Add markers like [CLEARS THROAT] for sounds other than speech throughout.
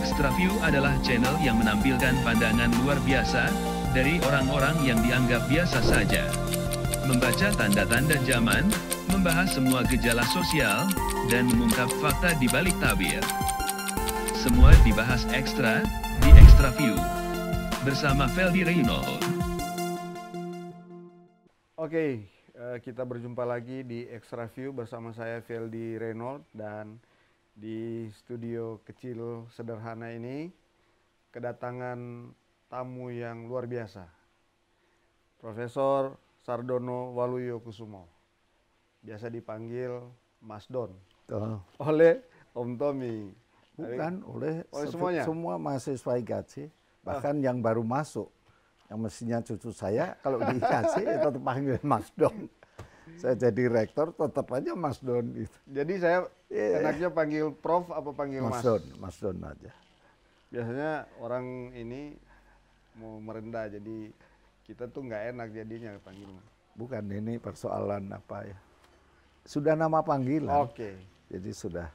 Extra View adalah channel yang menampilkan pandangan luar biasa, dari orang-orang yang dianggap biasa saja. Membaca tanda-tanda zaman, membahas semua gejala sosial, dan mengungkap fakta di balik tabir. Semua dibahas ekstra, di Extra View. Bersama Feldi Reynold. Oke, eh, kita berjumpa lagi di Extra View bersama saya Feldi Reynold dan di studio kecil sederhana ini kedatangan tamu yang luar biasa. Profesor Sardono Waluyo Kusumo. Biasa dipanggil Mas Don. Oh. Oleh Om Tommy. Bukan oleh, oleh semuanya. semua mahasiswa IKC, ah. bahkan oh. yang baru masuk. Yang mestinya cucu saya kalau di IKC [LAUGHS] tetap panggil Mas Don. Saya jadi rektor tetap aja Mas Don itu. Jadi saya Yeah. Iya. Enaknya panggil Prof apa panggil Mas? Mas Don, Mas Don aja. Biasanya orang ini mau merendah jadi kita tuh nggak enak jadinya panggil Bukan ini persoalan apa ya? Sudah nama panggilan. Oke. Okay. Jadi sudah.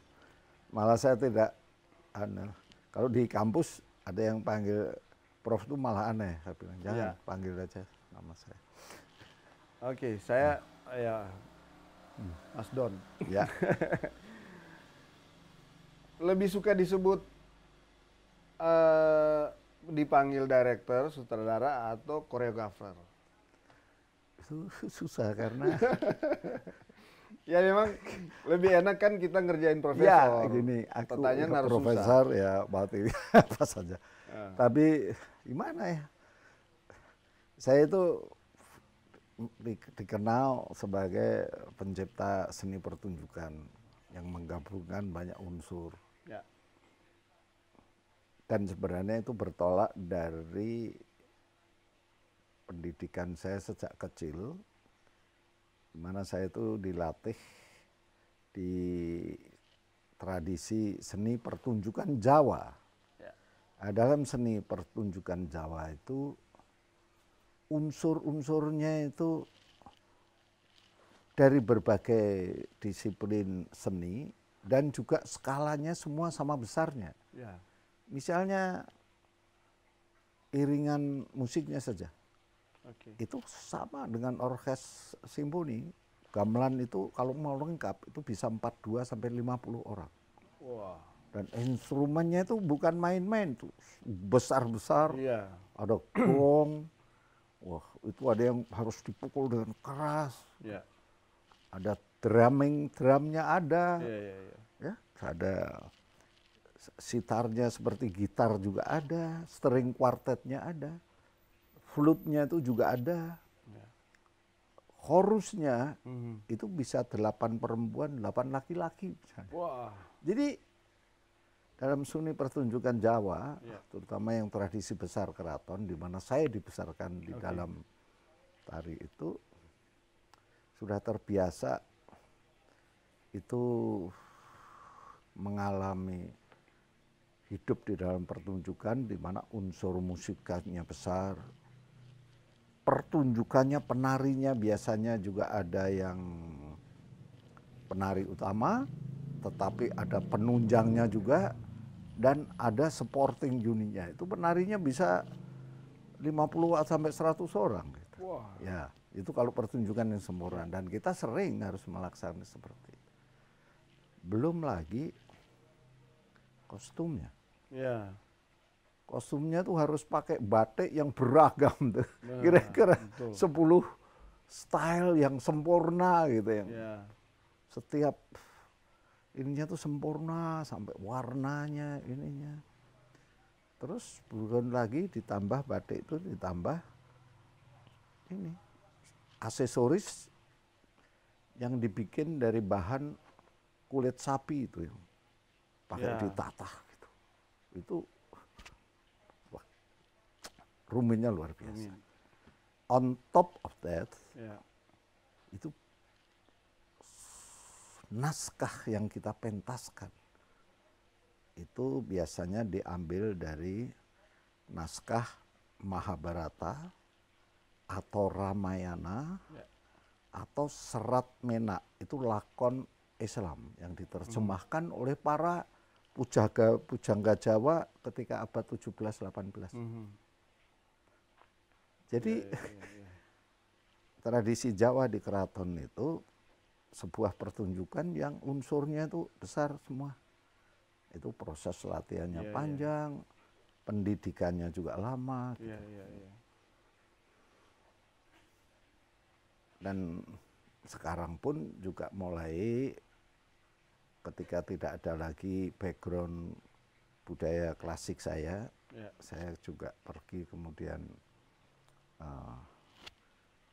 Malah saya tidak aneh. Kalau di kampus ada yang panggil Prof tuh malah aneh. Saya bilang jangan yeah. panggil aja nama saya. Oke, okay, saya nah. ya Mas Don. Ya. [LAUGHS] lebih suka disebut uh, dipanggil director, sutradara atau koreografer? Susah karena [LAUGHS] ya memang lebih enak kan kita ngerjain ya, profesor. Ya gini, aku Pertanyaan harus profesor susah. ya berarti [LAUGHS] apa saja. Uh. Tapi gimana ya? Saya itu dikenal sebagai pencipta seni pertunjukan yang menggabungkan banyak unsur Ya. Dan sebenarnya itu bertolak dari pendidikan saya sejak kecil, mana saya itu dilatih di tradisi seni pertunjukan Jawa. Ya. Nah, dalam seni pertunjukan Jawa itu unsur-unsurnya itu dari berbagai disiplin seni dan juga skalanya semua sama besarnya. Ya. Misalnya iringan musiknya saja, okay. itu sama dengan orkes simfoni. Gamelan itu kalau mau lengkap itu bisa 42 sampai 50 orang. Wow. Dan instrumennya itu bukan main-main tuh, besar-besar. Iya. Ada gong. Wah, itu ada yang harus dipukul dengan keras. Iya. Ada drumming drumnya ada yeah, yeah, yeah. ya ada sitarnya seperti gitar juga ada string quartetnya ada flutnya itu juga ada yeah. chorusnya mm-hmm. itu bisa delapan perempuan delapan laki-laki wow. jadi dalam seni pertunjukan Jawa yeah. terutama yang tradisi besar keraton di mana saya dibesarkan di okay. dalam tari itu sudah terbiasa itu mengalami hidup di dalam pertunjukan di mana unsur musikanya besar. Pertunjukannya penarinya biasanya juga ada yang penari utama, tetapi ada penunjangnya juga dan ada supporting unitnya. Itu penarinya bisa 50 sampai 100 orang gitu. Wow. Ya, itu kalau pertunjukan yang sempurna dan kita sering harus melaksanakan seperti itu belum lagi kostumnya. Ya. Kostumnya tuh harus pakai batik yang beragam tuh. Nah, Kira-kira 10 style yang sempurna gitu yang. Ya. Setiap ininya tuh sempurna sampai warnanya ininya. Terus bulan lagi ditambah batik itu ditambah ini aksesoris yang dibikin dari bahan kulit sapi itu yang pakai yeah. ditatah gitu. Itu wah, rumitnya luar biasa. Rumin. On top of that, yeah. itu naskah yang kita pentaskan itu biasanya diambil dari naskah Mahabharata atau Ramayana yeah. atau Serat Mena itu lakon Islam yang diterjemahkan hmm. oleh para pujaga pujangga Jawa ketika abad 17 18. Hmm. Jadi ya, ya, ya. [LAUGHS] tradisi Jawa di keraton itu sebuah pertunjukan yang unsurnya itu besar semua. Itu proses latihannya iya, iya. panjang, pendidikannya juga lama. Iya, gitu. Dan sekarang pun juga mulai ketika tidak ada lagi background budaya klasik saya, yeah. saya juga pergi kemudian uh,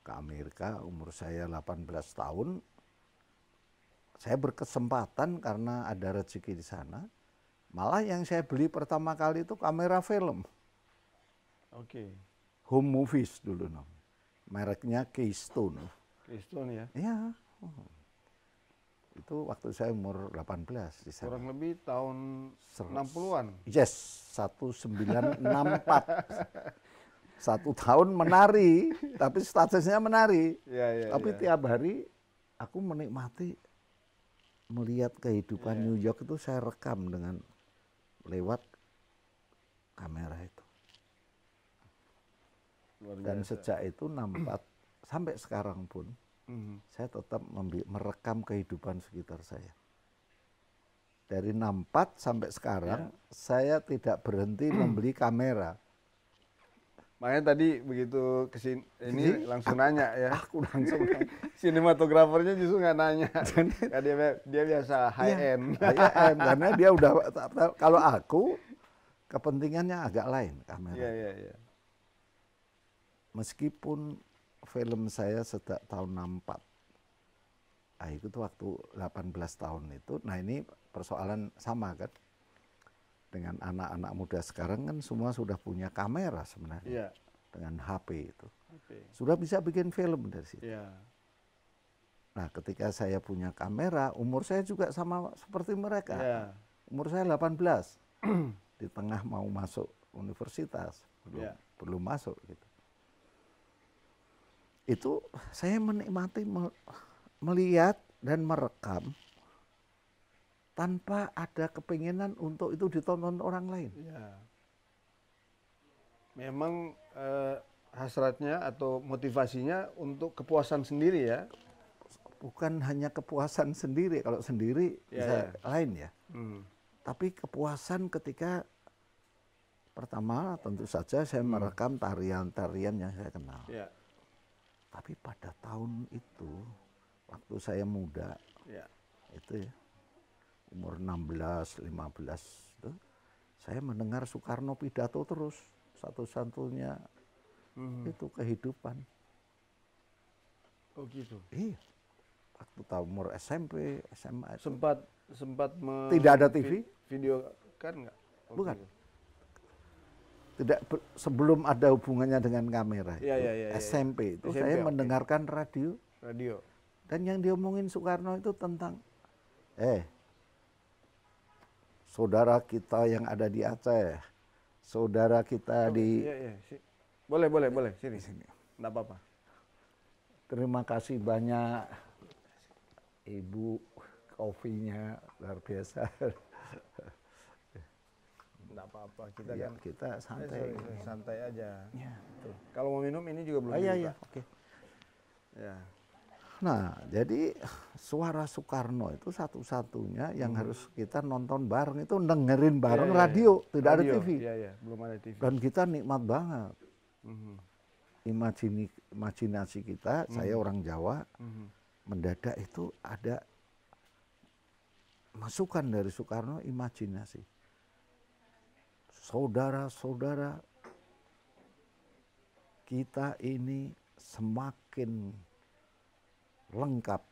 ke Amerika umur saya 18 tahun. Saya berkesempatan karena ada rezeki di sana. Malah yang saya beli pertama kali itu kamera film. Oke. Okay. Home movies dulu namanya. Mereknya Keystone. Keystone ya? Iya. Oh itu waktu saya umur 18 di sana. Kurang lebih tahun 60-an. Yes, 1964. [LAUGHS] Satu tahun menari, tapi statusnya menari. Ya, ya, tapi ya. tiap hari aku menikmati melihat kehidupan ya. New York itu saya rekam dengan lewat kamera itu. Dan sejak itu nampak [CLEARS THROAT] sampai sekarang pun hmm. saya tetap merekam kehidupan sekitar saya. Dari 64 sampai sekarang, ya. saya tidak berhenti hmm. membeli kamera. Makanya tadi begitu kesini ini Jadi, langsung aku, nanya ya. [LAUGHS] Aku langsung [LAUGHS] sinematografernya justru nggak nanya. Jadi, [LAUGHS] dia, dia biasa iya, high ya, end. High karena dia udah kalau aku kepentingannya agak lain iya, kamera. Ya, ya, ya. Meskipun film saya sejak tahun 64. Nah, itu waktu waktu 18 tahun itu. Nah, ini persoalan sama kan. Dengan anak-anak muda sekarang kan semua sudah punya kamera sebenarnya. Yeah. Dengan HP itu. Okay. Sudah bisa bikin film dari situ. Yeah. Nah, ketika saya punya kamera, umur saya juga sama seperti mereka. Yeah. Umur saya 18. [CLEARS THROAT] di tengah mau masuk universitas, belum yeah. belum masuk gitu itu saya menikmati melihat dan merekam tanpa ada kepinginan untuk itu ditonton orang lain. Ya. Memang eh, hasratnya atau motivasinya untuk kepuasan sendiri ya? Bukan hanya kepuasan sendiri, kalau sendiri ya, bisa ya. lain ya. Hmm. Tapi kepuasan ketika pertama tentu saja saya hmm. merekam tarian-tarian yang saya kenal. Ya tapi pada tahun itu, waktu saya muda, ya. itu ya, umur 16, 15 itu, saya mendengar Soekarno pidato terus satu-satunya hmm. itu kehidupan. Oh gitu. Iya. Waktu tahun umur SMP, SMA. Itu. Sempat sempat me tidak ada TV. Video kan nggak? Oh, Bukan. Gitu tidak sebelum ada hubungannya dengan kamera ya, itu, ya, iya, ya, SMP itu SMP, saya okay. mendengarkan radio radio dan yang diomongin Soekarno itu tentang eh saudara kita yang ada di Aceh saudara kita oh, di ya, ya. boleh boleh boleh sini sini tidak apa-apa terima kasih banyak ibu kopinya luar biasa [LAUGHS] Enggak apa-apa, kita ya, kan kita santai. Eh, sorry, santai aja. Ya. Tuh. Kalau mau minum ini juga belum. Oh, iya, iya, oke. Okay. Ya. Nah, jadi suara Soekarno itu satu-satunya yang hmm. harus kita nonton bareng itu dengerin iya, bareng ya, ya, radio, ya. tidak radio, ada TV. Iya, iya, belum ada TV. Dan kita nikmat banget. Hmm. Imajini, imajinasi kita, hmm. saya orang Jawa, hmm. mendadak itu ada masukan dari Soekarno imajinasi saudara-saudara kita ini semakin lengkap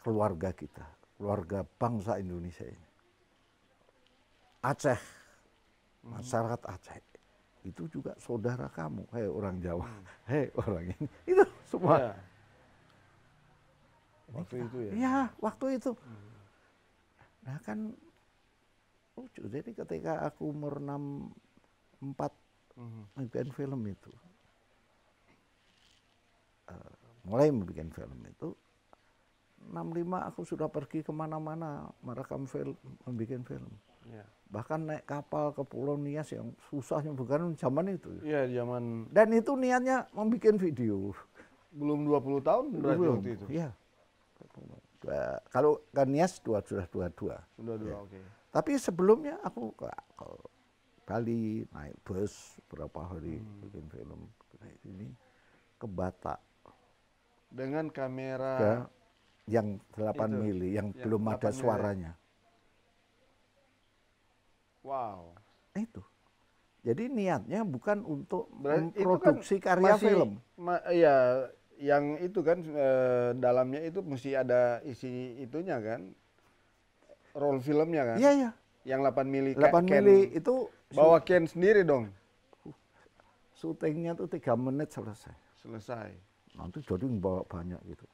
keluarga kita, keluarga bangsa Indonesia ini. Aceh, masyarakat Aceh itu juga saudara kamu, hei orang Jawa, hmm. hei orang ini, itu semua. Ya. Waktu itu ya. Iya, waktu itu. Hmm. Nah kan lucu jadi ketika aku umur 64 empat mm film itu uh, mulai membuat film itu 65 aku sudah pergi kemana-mana merekam film, membuat film. Yeah. Bahkan naik kapal ke Pulau Nias yang susahnya bukan zaman itu. Iya, yeah, zaman. Dan itu niatnya membuat video. Belum 20 tahun berarti Belum. waktu itu? Iya. Kalau kan Nias dua, sudah dua. Sudah ya. 22, oke. Tapi sebelumnya aku ke, Bali naik bus berapa hari hmm. bikin film ini ke Batak dengan kamera ke yang 8 itu, mili yang, yang belum ada mili. suaranya. Wow. Itu. Jadi niatnya bukan untuk Berarti kan memproduksi kan karya masih, film. Ma ya, yang itu kan e, dalamnya itu mesti ada isi itunya kan, roll filmnya kan? Iya, iya. Yang 8 mili 8 Ken, mili itu bawa Ken sendiri dong. Syutingnya tuh tiga menit selesai. Selesai. Nanti jadi bawa banyak gitu.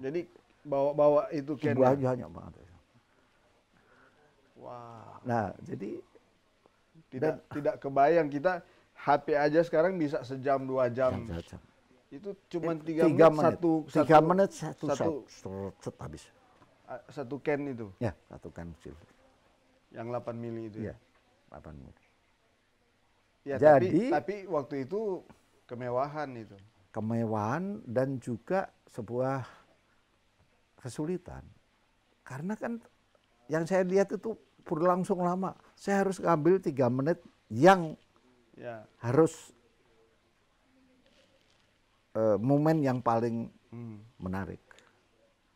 Jadi bawa-bawa itu Ken. Ya? Banyak banget. Wah. Wow. Nah, jadi tidak dan, tidak kebayang kita HP aja sekarang bisa sejam dua jam. jam, jam. Itu cuma eh, tiga, tiga menit, menit satu tiga satu, menit satu, satu set, set, set habis. Ah, satu can itu? Ya, satu can kecil. Yang 8 mili itu ya? ya 8 mili. Ya, Jadi, tapi, tapi waktu itu kemewahan itu. Kemewahan dan juga sebuah kesulitan. Karena kan yang saya lihat itu berlangsung lama. Saya harus ngambil tiga menit yang ya. harus uh, momen yang paling hmm. menarik.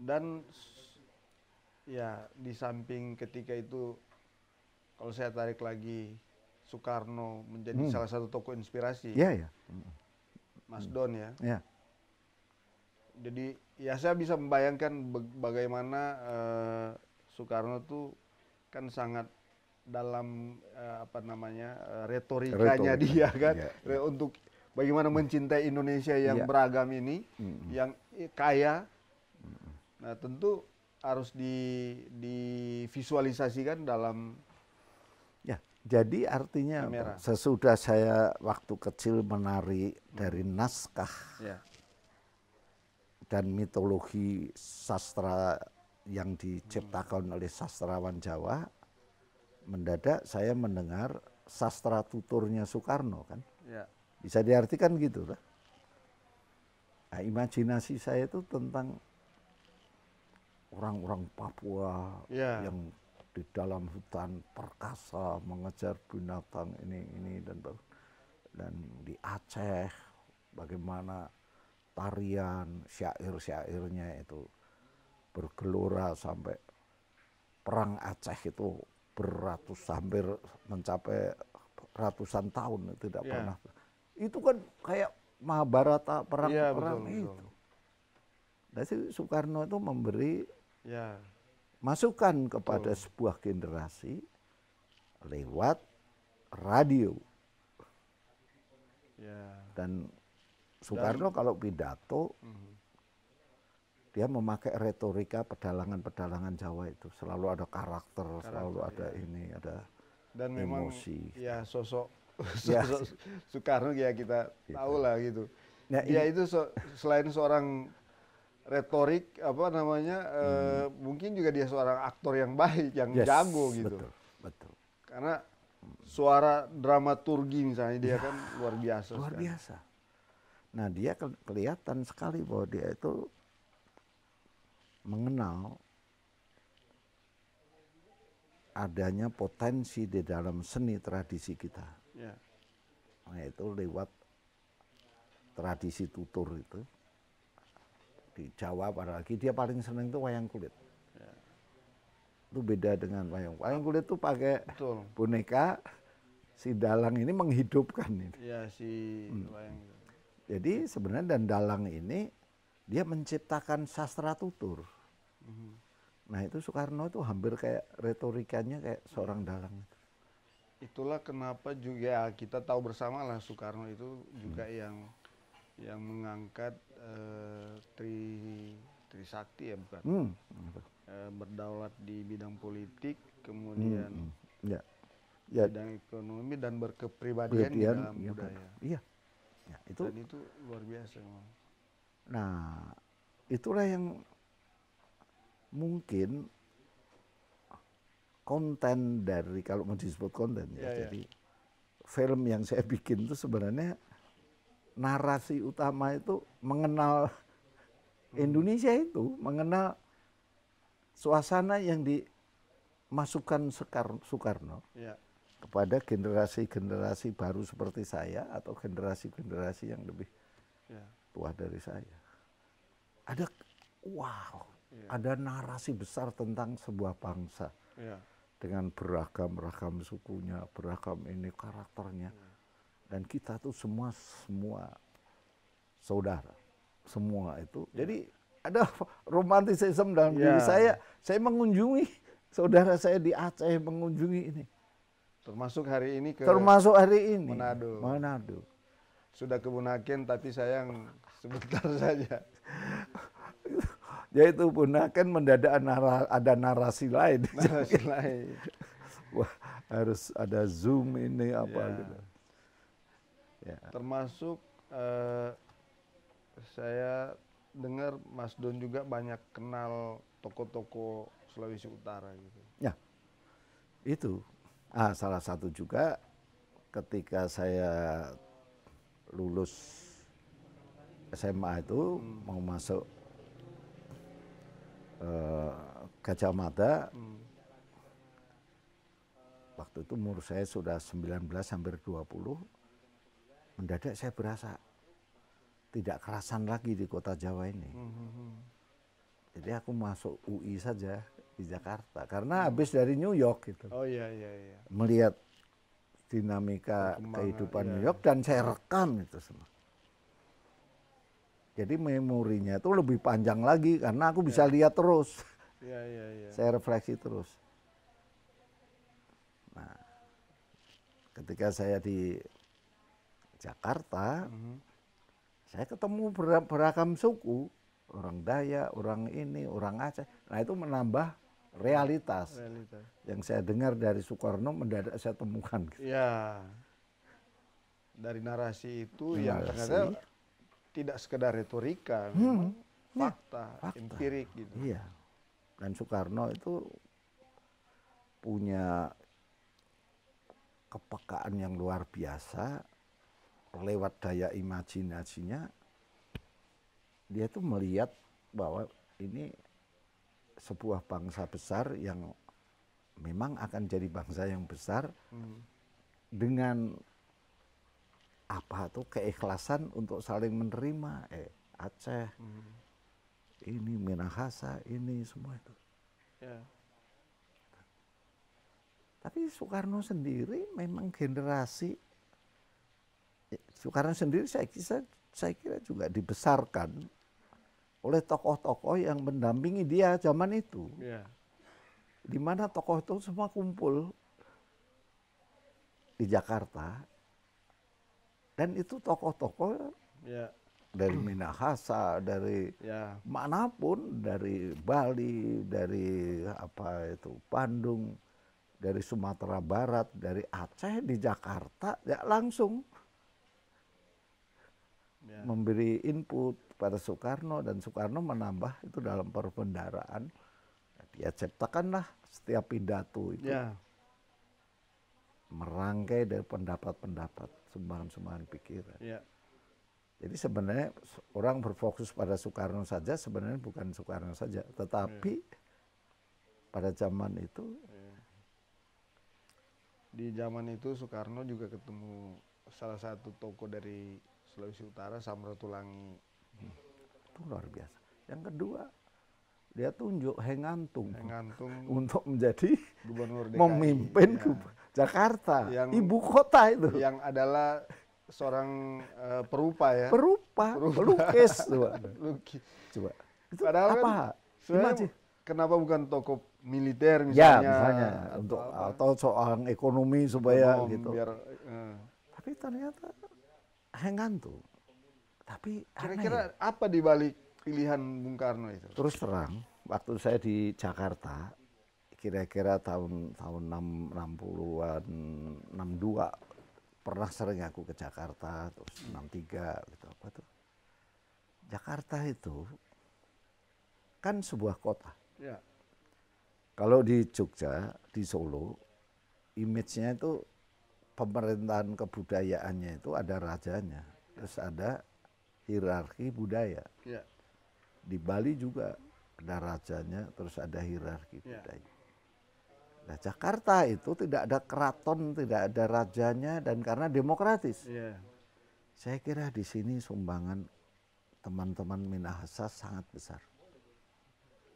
Dan ya di samping ketika itu kalau saya tarik lagi Soekarno menjadi hmm. salah satu tokoh inspirasi. Iya ya. Mas hmm. Don ya. Iya. Jadi ya saya bisa membayangkan bagaimana uh, Soekarno tuh kan sangat dalam uh, apa namanya uh, retorikanya Retorika. dia kan ya, ya. untuk bagaimana mencintai Indonesia yang ya. beragam ini, hmm. yang kaya. Nah tentu harus di divisualisasikan dalam ya jadi artinya kamera. sesudah saya waktu kecil menari dari naskah ya. dan mitologi sastra yang diciptakan hmm. oleh sastrawan Jawa mendadak saya mendengar sastra tuturnya Soekarno kan ya. bisa diartikan gitu lah nah, imajinasi saya itu tentang orang-orang Papua yeah. yang di dalam hutan perkasa mengejar binatang ini ini dan dan di Aceh bagaimana tarian syair-syairnya itu bergelora sampai perang Aceh itu beratus hampir mencapai ratusan tahun tidak yeah. pernah itu kan kayak Mahabharata perang-perang yeah, ya, itu. Jadi nah, Soekarno itu memberi Ya. Masukan kepada Betul. sebuah generasi lewat radio. Ya. Dan Soekarno Dan, kalau pidato uh mhm. -huh. dia memakai retorika pedalangan-pedalangan Jawa itu selalu ada karakter, karakter selalu ada ya. ini, ada Dan emosi. Memang, ya sosok [LAUGHS] ya. sosok Soekarno ya kita gitu. tahu lah gitu. Nah, ya itu so, selain seorang retorik apa namanya eh, hmm. e, mungkin juga dia seorang aktor yang baik yang yes, jago gitu betul, betul. karena suara dramaturgi misalnya dia ya, kan luar biasa luar biasa nah dia ke kelihatan sekali bahwa dia itu mengenal adanya potensi di dalam seni tradisi kita ya. nah itu lewat tradisi tutur itu Jawa pada lagi dia paling seneng itu wayang kulit. Ya. Itu beda dengan wayang. Wayang kulit tuh pakai Betul. boneka si dalang ini menghidupkan ini. Ya si hmm. wayang. Jadi sebenarnya dan dalang ini dia menciptakan sastra tutur. Mm-hmm. Nah itu Soekarno itu hampir kayak retorikanya kayak seorang dalang. Itulah kenapa juga kita tahu bersama lah Soekarno itu juga hmm. yang yang mengangkat uh, Tri Trisakti ya bukan hmm. uh, berdaulat di bidang politik kemudian hmm, hmm. ya. Ya. bidang ekonomi dan berkepribadian dalam iya, budaya iya ya, itu dan itu luar biasa nah itulah yang mungkin konten dari kalau mau disebut konten ya, ya, ya. jadi film yang saya bikin itu sebenarnya narasi utama itu mengenal hmm. Indonesia itu, mengenal suasana yang dimasukkan Soekarno ya. kepada generasi-generasi baru seperti saya atau generasi-generasi yang lebih ya. tua dari saya. Ada wow, ya. ada narasi besar tentang sebuah bangsa. Ya dengan beragam-ragam sukunya, beragam ini karakternya. Ya dan kita tuh semua semua saudara semua itu ya. jadi ada [LAUGHS] romantisisme dalam ya. diri saya saya mengunjungi saudara saya di Aceh mengunjungi ini termasuk hari ini ke termasuk hari ini Manado Manado sudah ke Bunaken tapi sayang sebentar [LAUGHS] saja yaitu Bunaken mendadak nara, ada narasi lain narasi lain [LAUGHS] wah harus ada zoom ini apa ya. gitu Ya. Termasuk uh, saya dengar Mas Don juga banyak kenal toko-toko Sulawesi Utara gitu. Ya, itu. Ah, salah satu juga ketika saya lulus SMA itu hmm. mau masuk uh, Gajah Mada hmm. waktu itu umur saya sudah 19 hampir 20 mendadak saya berasa tidak kerasan lagi di kota Jawa ini. Hmm. hmm, hmm. Jadi aku masuk UI saja di Jakarta karena hmm. habis dari New York gitu. Oh iya iya iya. Melihat dinamika Kemana, kehidupan iya. New York dan saya rekam itu semua. Jadi memorinya itu lebih panjang lagi karena aku bisa yeah. lihat terus. Iya iya iya. [LAUGHS] Saya refleksi terus. Nah, ketika saya di Jakarta, hmm. saya ketemu ber beragam suku, orang Dayak, orang ini, orang Aceh. Nah itu menambah realitas, realitas. yang saya dengar dari Soekarno mendadak saya temukan. Gitu. Ya, dari narasi itu narasi. yang ternyata tidak sekedar retorika, hmm. Iya. fakta, fakta, empirik gitu. Iya. Dan Soekarno itu punya kepekaan yang luar biasa lewat daya imajinasinya dia tuh melihat bahwa ini sebuah bangsa besar yang memang akan jadi bangsa yang besar hmm. dengan apa tuh keikhlasan untuk saling menerima eh Aceh hmm. ini Minahasa ini semua itu yeah. tapi Soekarno sendiri memang generasi Soekarno sendiri saya kira, saya kira juga dibesarkan oleh tokoh-tokoh yang mendampingi dia zaman itu. Yeah. Di mana tokoh itu semua kumpul di Jakarta. Dan itu tokoh-tokoh yeah. dari Minahasa, dari yeah. manapun, dari Bali, dari apa itu Bandung, dari Sumatera Barat, dari Aceh di Jakarta, ya langsung yeah. memberi input pada Soekarno dan Soekarno menambah itu dalam perbendaraan ya, dia ciptakanlah setiap pidato itu yeah. merangkai dari pendapat-pendapat sumbangan-sumbangan pikiran. Yeah. Jadi sebenarnya orang berfokus pada Soekarno saja sebenarnya bukan Soekarno saja, tetapi yeah. pada zaman itu yeah. di zaman itu Soekarno juga ketemu salah satu toko dari Sulawesi Utara Samratulangi hmm. itu luar biasa yang kedua dia tunjuk Hengantung, Hengantung [LAUGHS] untuk menjadi gubernur DKI, memimpin ya. Jakarta yang, ibu kota itu yang adalah seorang uh, perupa ya perupa, perupa. pelukis [LAUGHS] coba Lukis. coba itu Padahal apa kan, kenapa bukan toko militer ya, misalnya, ya, misalnya atau untuk apa? atau seorang ekonomi supaya Ekonom, gitu biar, uh. tapi ternyata saya ngantuk. Tapi kira-kira ya. apa di balik pilihan Bung Karno itu? Terus terang, waktu saya di Jakarta, kira-kira tahun tahun 60-an, 62 pernah sering aku ke Jakarta, terus 63 gitu apa tuh. Jakarta itu kan sebuah kota. Ya. Kalau di Jogja, di Solo, image-nya itu pemerintahan kebudayaannya itu ada rajanya, terus ada hierarki budaya. Ya. Di Bali juga ada rajanya, terus ada hierarki ya. budaya. Nah, Jakarta itu tidak ada keraton, tidak ada rajanya, dan karena demokratis. Ya. Saya kira di sini sumbangan teman-teman Minahasa sangat besar.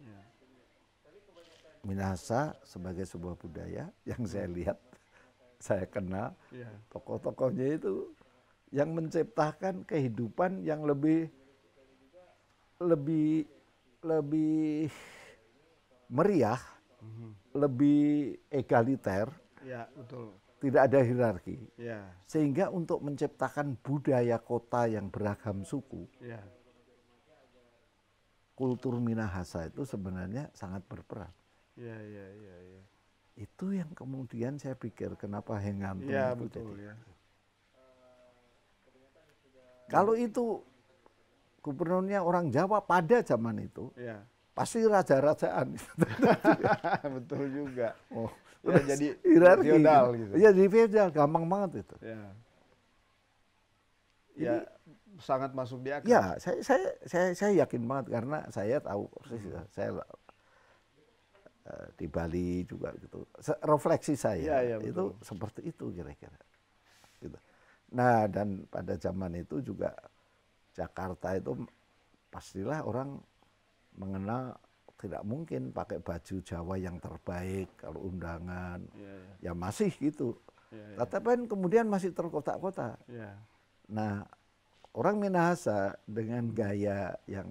Ya. Minahasa sebagai sebuah budaya yang saya lihat saya kenal iya. tokoh tokohnya itu yang menciptakan kehidupan yang lebih lebih lebih meriah, mm-hmm. lebih egaliter, ya, betul. tidak ada hierarki, ya. sehingga untuk menciptakan budaya kota yang beragam suku, ya. kultur Minahasa itu sebenarnya sangat berperan. Ya, ya, ya, ya. Itu yang kemudian saya pikir kenapa hengam ya, itu betul, jadi. Ya. Kalau itu gubernurnya orang Jawa pada zaman itu, ya. pasti raja-rajaan. [LAUGHS] [LAUGHS] betul juga. Oh, ya, jadi hierarki. gitu. Ya jadi feudal gampang banget itu. Iya. Ya. Jadi, sangat masuk di akal. Ya, saya saya saya, saya yakin banget karena saya tahu Hmm. Saya Eh, di Bali juga gitu. Refleksi saya ya, ya, itu seperti itu kira-kira. Gitu. Nah dan pada zaman itu juga Jakarta itu pastilah orang mengenal tidak mungkin pakai baju Jawa yang terbaik kalau undangan ya, ya. ya masih gitu. Ya, ya. Tetapi kan kemudian masih terkotak-kotak. Ya. Nah orang Minahasa dengan gaya yang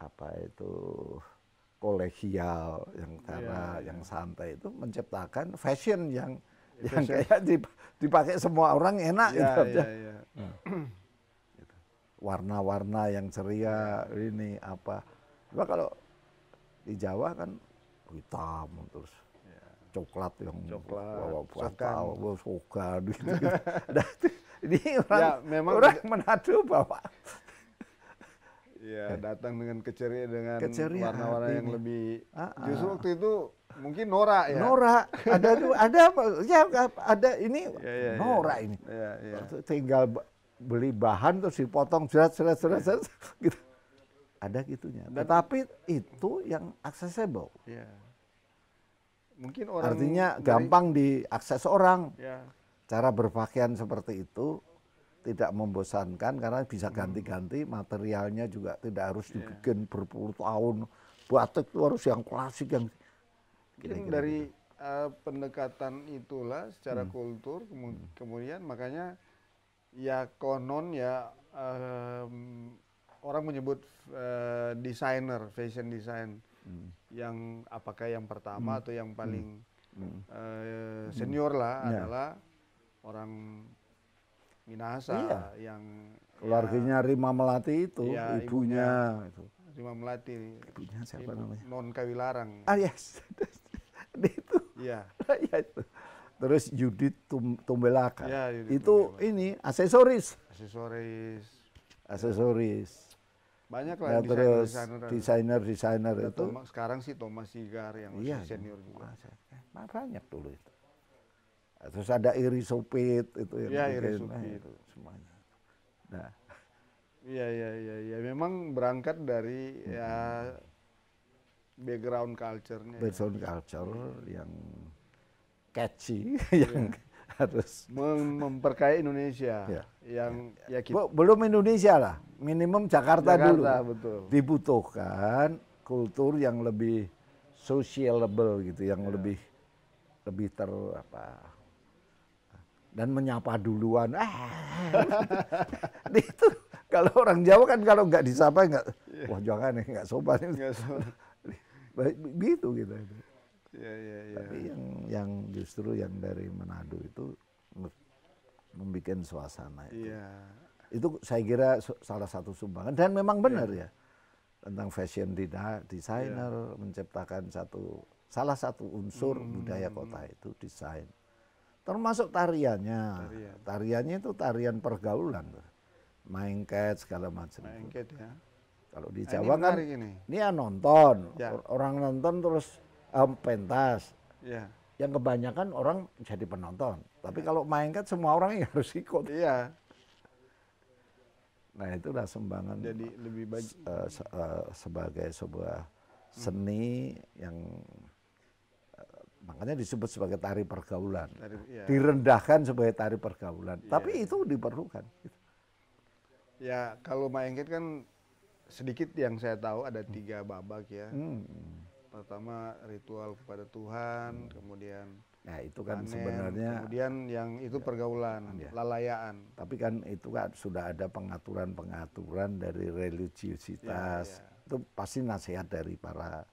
apa itu kolegial, yang cara yeah, iya. yang santai itu menciptakan fashion yang yeah, yang fashion. kayak dipakai semua orang enak yeah, gitu yeah, iya, iya. Yeah. Gitu. Warna-warna yang ceria ini apa? Cuma kalau di Jawa kan hitam terus coklat yang coklat, bawa wow, gitu. gitu. [LAUGHS] ini ya, orang, ya, memang orang menadu bawa Iya, eh. datang dengan keceriaan dengan warna-warna yang lebih. Justru waktu itu mungkin Nora ya. Nora, ada ada ya ada ini yeah, yeah, iya. Nora yeah. ini. yeah, yeah. Tinggal beli bahan terus dipotong jelas jelas jelas yeah. gitu. Ada gitunya. Dan, Tetapi itu yang accessible. Yeah. Mungkin orang Artinya dari, gampang diakses orang. Yeah. Cara berpakaian seperti itu tidak membosankan karena bisa hmm. ganti-ganti materialnya juga tidak harus iya. dibikin yeah. berpuluh tahun buat itu harus yang klasik yang Kira dari uh, pendekatan itulah secara hmm. kultur kemu hmm. kemudian makanya ya konon ya uh, orang menyebut uh, desainer fashion design hmm. yang apakah yang pertama hmm. atau yang paling hmm. Uh, senior lah hmm. adalah orang Minahasa iya. yang keluarganya ya, Rima Melati itu, iya, ibunya, ibunya itu. Rima Melati. Ibunya siapa Ibu namanya? Non Kawilarang. Ah yes. [LAUGHS] itu. Iya. [LAUGHS] ya itu. Terus Yudit Tum Tumbelaka. Ya, Yudit itu Tumbelaka. ini aksesoris. Aksesoris. Aksesoris. Banyak lah ya, desainer, terus desainer desainer itu. Sekarang sih Thomas Sigar yang iya, senior juga. Banyak dulu itu terus ada iri sopit itu ya, ya iri eh, sopit. Nah, semuanya nah iya iya iya ya. memang berangkat dari hmm. ya background culture-nya ya. background ya. culture yang catchy ya. [LAUGHS] yang harus Mem memperkaya Indonesia ya. yang ya kita... belum Indonesia lah minimum Jakarta, Jakarta dulu betul. dibutuhkan kultur yang lebih sociable gitu yang ya. lebih lebih ter apa dan menyapa duluan. [LAUGHS] Ah. itu kalau orang Jawa kan kalau nggak disapa nggak, yeah. wah jangan ya nggak sopan. [LAUGHS] ini, gitu gitu. Yeah, yeah, yeah. Tapi yang yang justru yang dari Manado itu membuat suasana itu. Yeah. Itu saya kira salah satu sumbangan dan memang iya. benar yeah. ya tentang fashion designer yeah. menciptakan satu salah satu unsur hmm. budaya kota itu desain termasuk tariannya. Tarian. Tariannya itu tarian pergaulan, cat segala macam. cat ya. Kalau di nah, Jawa kan ini kan ini. ya nonton, ya. orang nonton terus um, pentas. Ya. Yang kebanyakan orang jadi penonton. Tapi ya. kalau cat semua orang yang [LAUGHS] harus ikut. Iya. Nah itulah sembangan. Jadi lebih Uh, se uh, sebagai sebuah seni hmm. yang makanya disebut sebagai tari pergaulan. Tari, ya. Direndahkan sebagai tari pergaulan. Ya. Tapi iya. itu diperlukan. Gitu. Ya kalau Maengket kan sedikit yang saya tahu ada hmm. tiga babak ya. Hmm. Pertama ritual kepada Tuhan, hmm. kemudian Nah itu kan panen, sebenarnya kemudian yang itu ya, pergaulan, ya. lalayaan. Tapi kan itu kan sudah ada pengaturan-pengaturan dari religiositas. Ya, ya. Itu pasti nasihat dari para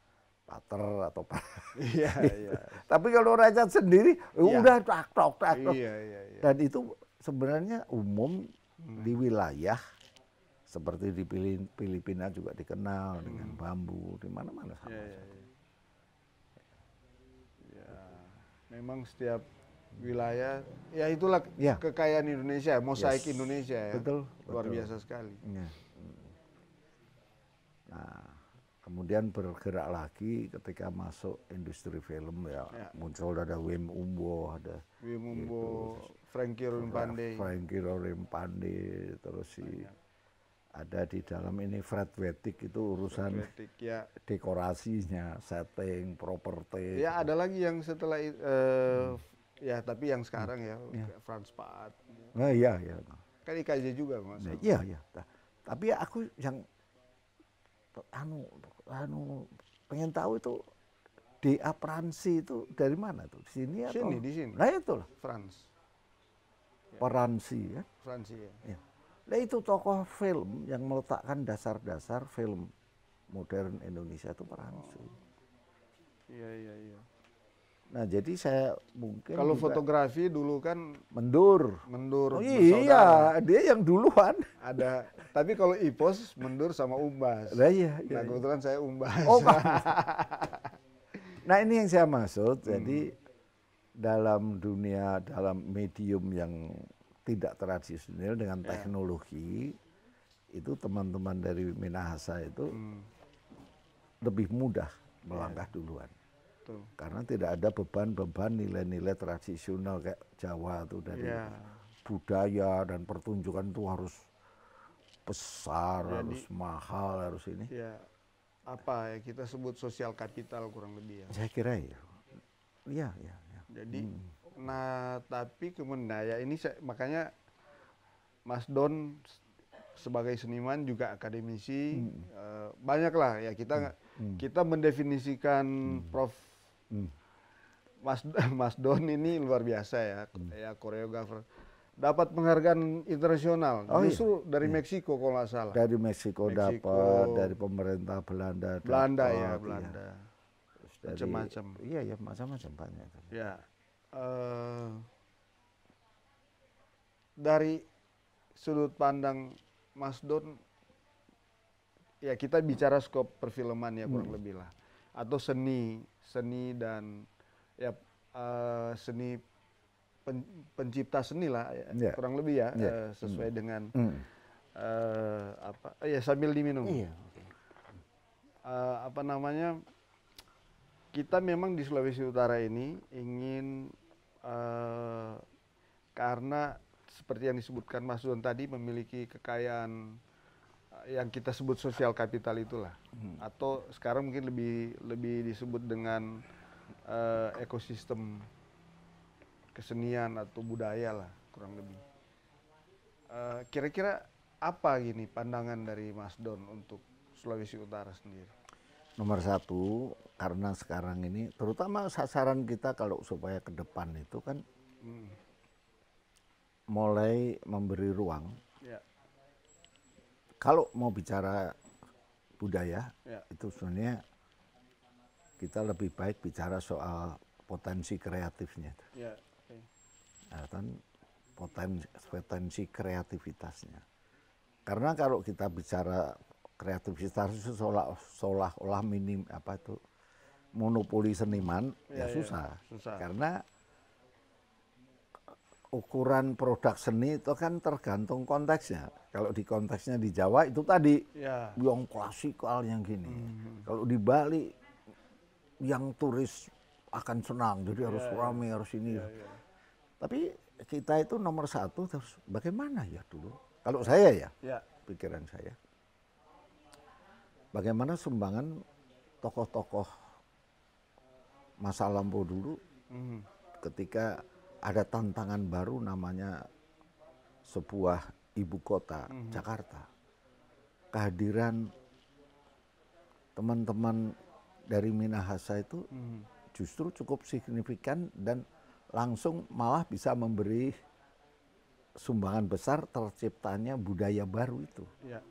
pater atau apa. Iya, iya. [LAUGHS] Tapi kalau raja sendiri ya. Iya. udah tak tok tak tok. Iya, iya, iya. Dan itu sebenarnya umum hmm. di wilayah seperti di Filipina juga dikenal hmm. dengan bambu di mana-mana sama. Iya, iya, iya. Ya, memang setiap wilayah ya itulah ya. kekayaan Indonesia, mosaik yes. Indonesia ya. Betul, luar betul. biasa sekali. Ya. Nah, kemudian bergerak lagi ketika masuk industri film ya, ya. muncul ada Wim Umbo ada Wim Umbo gitu. Frankie Rompande Frankie Rompande terus si ada di dalam ini Fred Wetik itu urusan Wettig, ya. dekorasinya setting properti ya ada lagi yang setelah uh, hmm. ya tapi yang sekarang ya, ya. Franz Paat nah, ya ya kan IKJ juga mas nah, iya iya tapi aku yang anu anu pengen tahu itu di Apransi itu dari mana tuh? Di sini atau? Sini, di sini. Nah itulah. France. Peransi ya. Peransi ya. ya. Nah itu tokoh film yang meletakkan dasar-dasar film modern Indonesia itu Peransi. Oh. Iya, iya, iya. Nah, jadi saya mungkin kalau fotografi dulu kan mendur, mendur. Oh, iya, dia yang duluan. Ada, tapi kalau ipos mendur sama umbas. Nah, iya, iya, nah iya. kebetulan saya umbas. Oh, [LAUGHS] nah ini yang saya maksud. Hmm. Jadi dalam dunia dalam medium yang tidak tradisional dengan yeah. teknologi itu teman-teman dari Minahasa itu hmm. lebih mudah melangkah yeah. duluan. Karena tidak ada beban-beban nilai-nilai tradisional kayak Jawa tuh dari yeah. budaya dan pertunjukan itu harus besar, Jadi, harus mahal, harus ini. Ya, apa ya kita sebut sosial kapital kurang lebih ya. Saya kira ya. Iya, iya, ya. Jadi hmm. nah tapi kemudian ya ini saya, makanya Mas Don sebagai seniman juga akademisi hmm. uh, banyaklah ya kita hmm. kita mendefinisikan hmm. prof Hmm. Mas [LAUGHS] Mas Don ini luar biasa ya, hmm. ya koreografer. Dapat penghargaan internasional oh, iya. justru iya? dari iya. Meksiko kalau nggak salah. Dari Meksiko, dapat, dari pemerintah Belanda. Belanda ya, iya. Belanda. Ya. Macam-macam. Iya, ya macam-macam banyak. Ya. Uh, dari sudut pandang Mas Don ya kita bicara skop perfilman ya kurang hmm. lebih lah atau seni seni dan ya uh, seni pen, pencipta seni lah yeah. Ya. kurang lebih ya yeah. Ya. uh, sesuai mm. dengan mm. Uh, apa uh, ya sambil diminum. Yeah. Iya, eh, uh, apa namanya kita memang di Sulawesi Utara ini ingin uh, karena seperti yang disebutkan Mas Don tadi memiliki kekayaan yang kita sebut sosial kapital itulah hmm. atau sekarang mungkin lebih lebih disebut dengan uh, ekosistem kesenian atau budaya lah kurang lebih kira eh, kira-kira apa gini pandangan dari Mas Don untuk Sulawesi Utara sendiri nomor satu karena sekarang ini terutama sasaran kita kalau supaya ke depan itu kan hmm. mulai memberi ruang kalau mau bicara budaya ya. itu sebenarnya kita lebih baik bicara soal potensi kreatifnya. Ya, okay. nah, kan potensi, potensi kreativitasnya. Karena kalau kita bicara kreativitas itu seolah-olah minim apa itu monopoli seniman ya, ya susah. Ya, susah. Karena ukuran produk seni itu kan tergantung konteksnya. Kalau di konteksnya di Jawa itu tadi ya. yang klasikal yang gini. Hmm. Kalau di Bali yang turis akan senang, jadi harus ya. ya. ramai, harus ini. Ya, ya. Tapi kita itu nomor satu terus bagaimana ya dulu? Kalau saya ya, ya. pikiran saya. Bagaimana sumbangan tokoh-tokoh masa lampau dulu hmm. ketika ada tantangan baru namanya sebuah ibu kota mm-hmm. Jakarta. Kehadiran teman-teman dari Minahasa itu mm-hmm. justru cukup signifikan dan langsung malah bisa memberi sumbangan besar terciptanya budaya baru itu. Ya.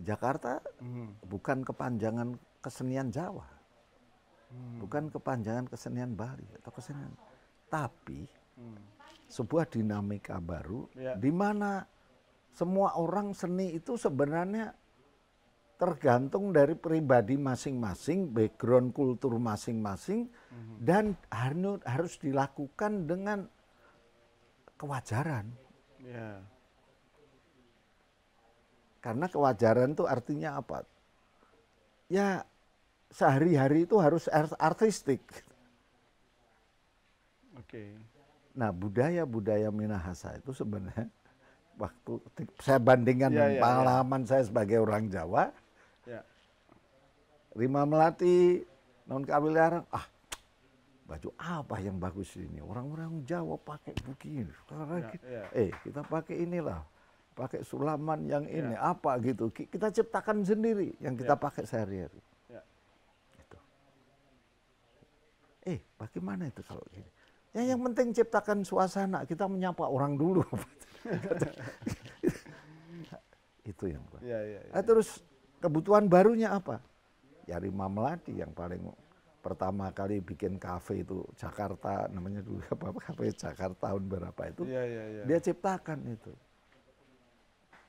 Jakarta mm-hmm. bukan kepanjangan kesenian Jawa hmm. bukan kepanjangan kesenian Bali atau kesenian, tapi hmm. sebuah dinamika baru ya. di mana semua orang seni itu sebenarnya tergantung dari pribadi masing-masing, background kultur masing-masing, hmm. dan harus dilakukan dengan kewajaran. Ya. Karena kewajaran itu artinya apa? Ya sehari-hari itu harus artistik. Oke. Okay. Nah budaya-budaya Minahasa itu sebenarnya waktu saya bandingkan yeah, ya, yeah, ya. pengalaman yeah. saya sebagai orang Jawa, yeah. Rima Melati, non kawilar, ah baju apa yang bagus ini? Orang-orang Jawa pakai begini, yeah, yeah. Ya. eh kita pakai inilah, pakai sulaman yang ini yeah. apa gitu. Kita ciptakan sendiri yang kita yeah. pakai sehari-hari. eh bagaimana itu kalau gini? Ya yang penting ciptakan suasana, kita menyapa orang dulu. [LAUGHS] itu yang Ya, ya, ya. Eh, terus kebutuhan barunya apa? Ya Rima Melati yang paling pertama kali bikin kafe itu Jakarta namanya dulu [LAUGHS] apa kafe Jakarta tahun berapa itu ya, ya, ya. dia ciptakan itu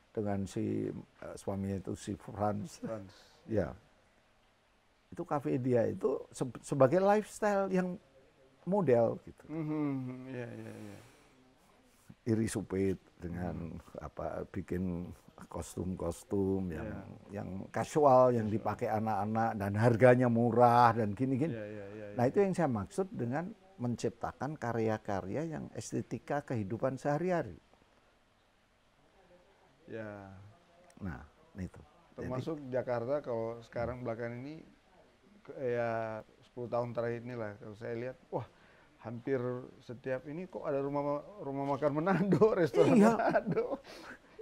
dengan si uh, suaminya itu si Franz, Franz. ya itu kafe dia itu se sebagai lifestyle yang model gitu. Mm -hmm. hmm, hmm. yeah, yeah, yeah. Iri supit dengan apa bikin kostum-kostum yang yeah. yang casual yang dipakai anak-anak dan harganya murah dan gini-gini. Yeah, yeah, yeah, yeah, nah itu yang saya maksud dengan menciptakan karya-karya yang estetika kehidupan sehari-hari. Ya. Yeah. Nah itu. Termasuk Jadi, Jakarta kalau sekarang hmm. belakangan ini ya 10 tahun terakhir inilah kalau saya lihat wah hampir setiap ini kok ada rumah rumah makan Menado [LAUGHS] restoran iya. Manado. [LAUGHS]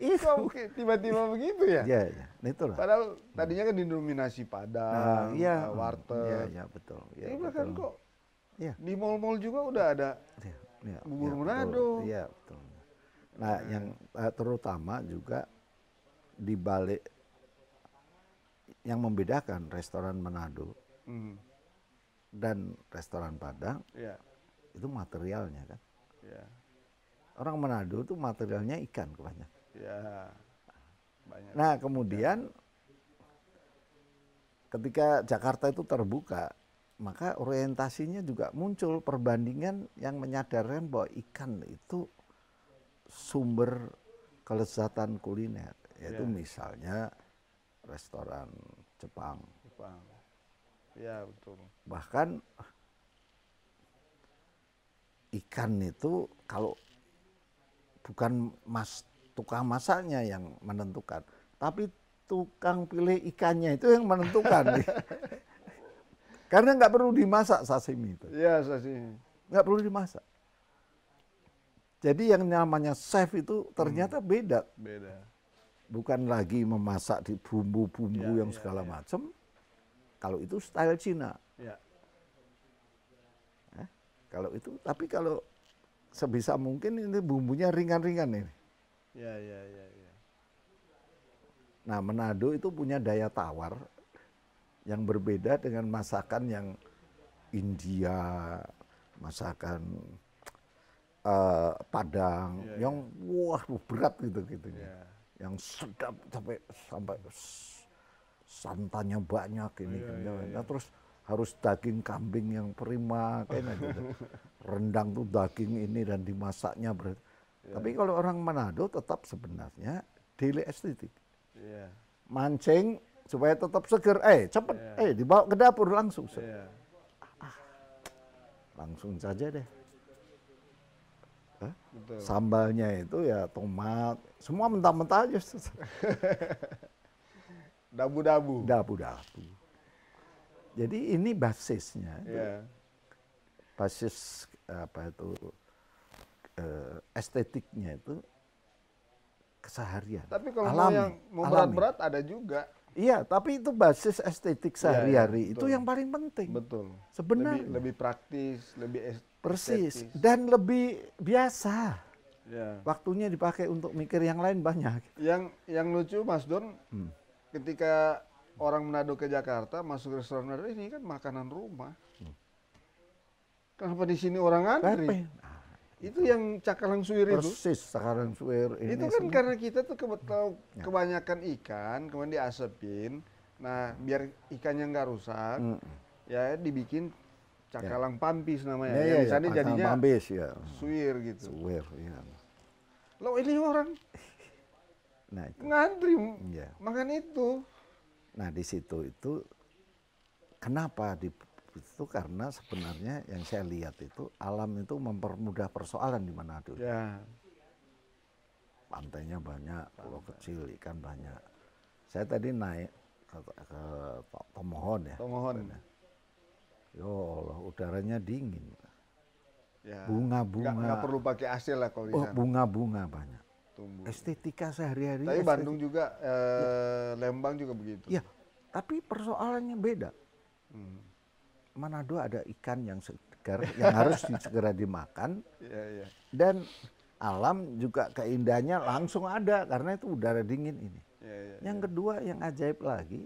Itu iya. tiba-tiba begitu ya? Iya, iya. Nah, itulah. Padahal hmm. tadinya kan dinominasi Padang, nah, iya. Eh, warteg. Iya, iya, betul. Iya, Ini iya, bahkan betul. kok iya. di mall-mall juga udah ada iya, iya, bubur iya, Manado. Betul, iya, betul. Nah, hmm. yang eh, terutama juga di balik yang membedakan restoran Manado mm. dan restoran Padang yeah. itu materialnya kan. Yeah. Orang Manado itu materialnya ikan kebanyakan. Yeah. Banyak. Nah kemudian ya. ketika Jakarta itu terbuka, maka orientasinya juga muncul perbandingan yang menyadarkan bahwa ikan itu sumber kelezatan kuliner yaitu yeah. misalnya restoran Jepang, Jepang. Ya, betul. Bahkan ikan itu kalau bukan mas tukang masaknya yang menentukan, tapi tukang pilih ikannya itu yang menentukan. [LAUGHS] Karena nggak perlu dimasak sashimi itu. Iya, sashimi. Nggak perlu dimasak. Jadi yang namanya chef itu ternyata hmm. beda. Beda. Bukan lagi memasak di bumbu-bumbu ya, yang ya, segala ya. macam kalau itu style Cina. Ya. Eh, kalau itu, tapi kalau sebisa mungkin ini bumbunya ringan-ringan ini. Ya, ya, ya, ya. Nah, Manado itu punya daya tawar yang berbeda dengan masakan yang India, masakan uh, Padang ya, ya, yang wah berat gitu gitu. Ya. Yang sedap sampai sampai santannya banyak ini oh, iya, iya, iya. Nah, terus harus daging kambing yang prima kayaknya gitu. [LAUGHS] rendang tuh daging ini dan dimasaknya ber yeah. tapi kalau orang Manado tetap sebenarnya daily estetik yeah. mancing supaya tetap seger eh cepet yeah. eh dibawa ke dapur langsung yeah. Iya. ah, langsung saja deh sambalnya itu ya tomat semua mentah-mentah aja [LAUGHS] Dabu-dabu. Dabu-dabu. Jadi ini basisnya. Yeah. Basis apa itu uh, estetiknya itu keseharian. Tapi kalau alami, yang mau berat-berat ada juga. Iya, tapi itu basis estetik iya, iya, sehari-hari. ya, itu yang paling penting. Betul. Sebenarnya. Lebih, lebih praktis, lebih estetis. Persis. Dan lebih biasa. Ya. Waktunya dipakai untuk mikir yang lain banyak. Yang yang lucu Mas Don, hmm ketika orang Manado ke Jakarta masuk restoran Manado ini kan makanan rumah. Hmm. Kenapa di sini orang antri? Nah, itu yang cakalang suwir itu. Persis cakalang suwir ini. Itu kan semua. karena kita tuh hmm. Ya. kebanyakan ikan kemudian diasepin. Nah, biar ikannya nggak rusak, hmm. ya dibikin cakalang ya. pampis namanya. Ya, ya, ya, ya. jadinya pampis, ya. suwir gitu. Suwir, ya. Loh ini orang Nah, itu. Ngantri ya. makan itu. Nah, di situ itu kenapa di itu karena sebenarnya yang saya lihat itu alam itu mempermudah persoalan di Manado. Ya. Pantainya banyak, pulau kecil, ikan banyak. Saya tadi naik ke, ke Tomohon ya. Tomohon. Ya Allah, udaranya dingin. Ya. Bunga-bunga. Ya. perlu pakai AC lah kalau di sana. Oh, bunga-bunga banyak tumbuh. Estetika sehari-hari. Tapi estetika. Bandung juga, ee, eh, ya. Lembang juga begitu. Ya, tapi persoalannya beda. Hmm. Manado ada ikan yang segar, yang harus segera dimakan. Ya, ya. Dan alam juga keindahannya langsung ada karena itu udara dingin ini. Ya, ya, yang iya. kedua yang ajaib lagi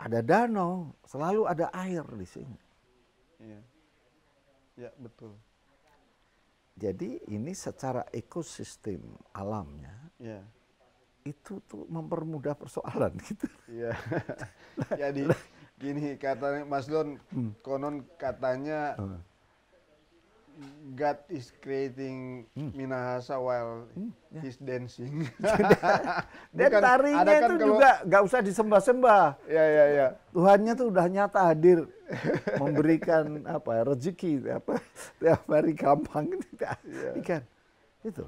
ada danau, selalu ada air di sini. Iya. Ya, betul jadi ini secara ekosistem alamnya yeah. itu tuh mempermudah persoalan [LAUGHS] gitu. Iya. Yeah. [LAUGHS] jadi gini katanya Mas Don, hmm. konon katanya hmm God is creating hmm. Minahasa while hmm, yeah. he's dancing. [LAUGHS] Dan kan tarinya kan itu kalau... juga gak usah disembah-sembah. Ya, ya, ya. Tuhannya tuh udah nyata hadir memberikan apa rezeki apa tiap hari gampang [LAUGHS] ya. ikan itu.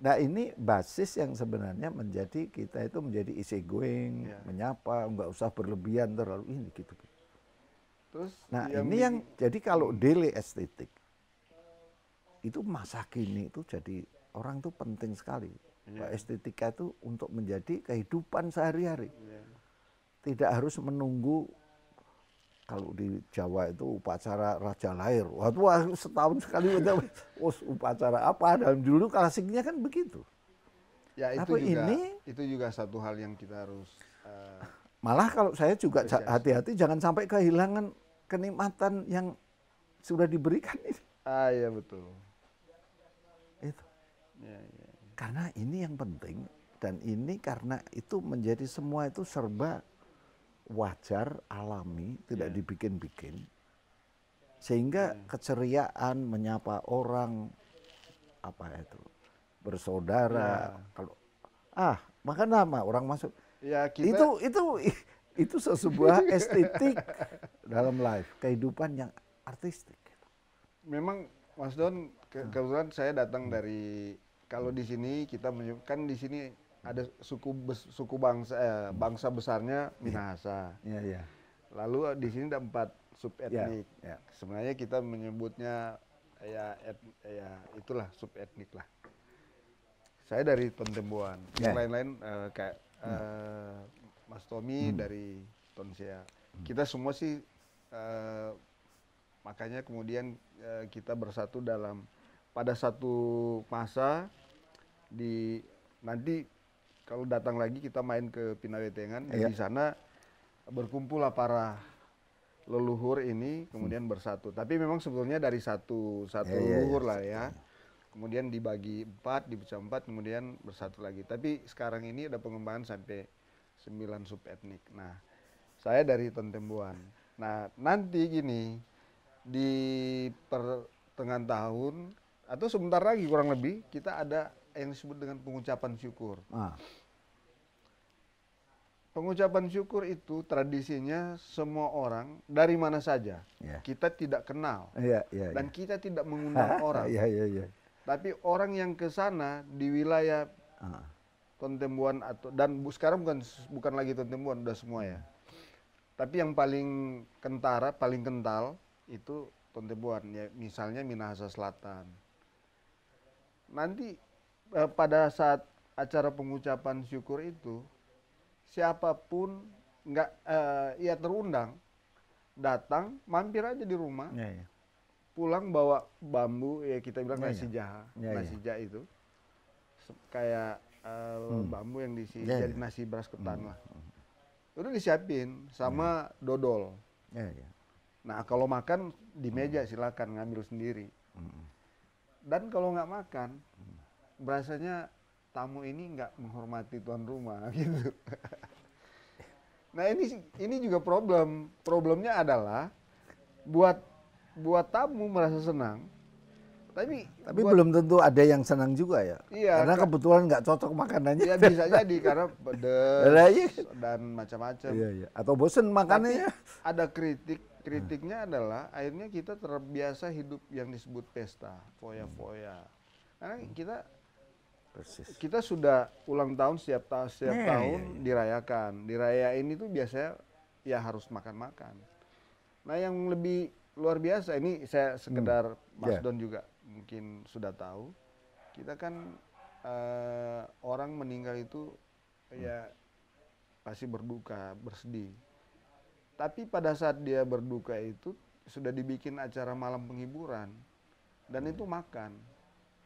Nah ini basis yang sebenarnya menjadi kita itu menjadi easy going, ya. menyapa, nggak usah berlebihan terlalu ini gitu. Terus nah yang ini yang jadi kalau daily estetik itu masa kini itu jadi orang tuh penting sekali yeah. Iya. estetika itu untuk menjadi kehidupan sehari-hari yeah. tidak harus menunggu kalau di Jawa itu upacara raja lahir waktu setahun sekali udah [LAUGHS] upacara apa dalam dulu klasiknya kan begitu ya itu Tapi juga ini itu juga satu hal yang kita harus uh, malah kalau saya juga hati-hati jangan sampai kehilangan kenikmatan yang sudah diberikan ini ah ya betul Ya, ya, ya. Karena ini yang penting dan ini karena itu menjadi semua itu serba wajar, alami, tidak ya. dibikin-bikin. Sehingga ya. keceriaan menyapa orang apa itu bersaudara ya. kalau ah maka nama orang masuk ya, kita... itu itu [LAUGHS] itu sebuah [LAUGHS] estetik dalam life kehidupan yang artistik memang Mas Don ke hmm. kebetulan saya datang hmm. dari kalau di sini kita menyebutkan di sini ada suku suku bangsa eh, bangsa besarnya iya. Minahasa. Iya, iya. Lalu eh, di sini ada empat subetnik. Yeah, yeah. Sebenarnya kita menyebutnya ya et, ya itulah subetnik lah. Saya dari Pentembuan. Yeah. Yang iya. lain-lain uh, kayak hmm. eh, Mas Tommy hmm. dari Tonsia. Hmm. Kita semua sih uh, makanya kemudian uh, kita bersatu dalam pada satu masa di nanti kalau datang lagi kita main ke Pinawetengan iya. di sana berkumpullah para leluhur ini kemudian hmm. bersatu. Tapi memang sebetulnya dari satu satu yeah, iya, leluhur yeah, lah ya. Kemudian dibagi empat, dipecah empat, kemudian bersatu lagi. Tapi sekarang ini ada pengembangan sampai sembilan sub etnik. Nah, saya dari Tontembuan. Nah, nanti gini di pertengahan tahun atau sebentar lagi kurang lebih kita ada yang disebut dengan pengucapan syukur. Ah. Pengucapan syukur itu tradisinya semua orang dari mana saja. Yeah. Kita tidak kenal yeah, yeah, dan yeah. kita tidak mengundang [LAUGHS] orang. Yeah, yeah, yeah. Tapi orang yang ke sana di wilayah uh. Tontembuan atau dan bu, sekarang bukan bukan lagi Tontembuan udah semua ya. Tapi yang paling kentara, paling kental itu Tontembuan ya misalnya Minahasa Selatan nanti eh, pada saat acara pengucapan syukur itu siapapun nggak eh, ya terundang datang mampir aja di rumah ya, ya. pulang bawa bambu ya kita bilang ya, nasi ya. jaha ya, iya. nasi ya. jaha itu kayak eh, hmm. bambu yang diisi ya, jadi ya. nasi beras ketan hmm. lah udah disiapin sama ya. dodol ya, ya. nah kalau makan di meja silakan ngambil sendiri hmm dan kalau nggak makan berasanya tamu ini nggak menghormati tuan rumah [LAUGHS] gitu nah ini ini juga problem problemnya adalah buat buat tamu merasa senang tapi tapi buat, belum tentu ada yang senang juga ya iya, karena kebetulan nggak cocok makanannya ya bisa jadi karena pedes iya. dan macam-macam iya, iya. atau bosen makannya tapi ada kritik kritiknya adalah akhirnya kita terbiasa hidup yang disebut pesta foya-foya karena hmm. kita Persis. kita sudah ulang tahun setiap ta setiap yeah, tahun yeah, yeah. dirayakan dirayain itu biasanya ya harus makan-makan nah yang lebih luar biasa ini saya sekedar hmm. Mas yeah. Don juga mungkin sudah tahu kita kan uh, orang meninggal itu hmm. ya pasti berduka bersedih tapi pada saat dia berduka itu sudah dibikin acara malam penghiburan dan hmm. itu makan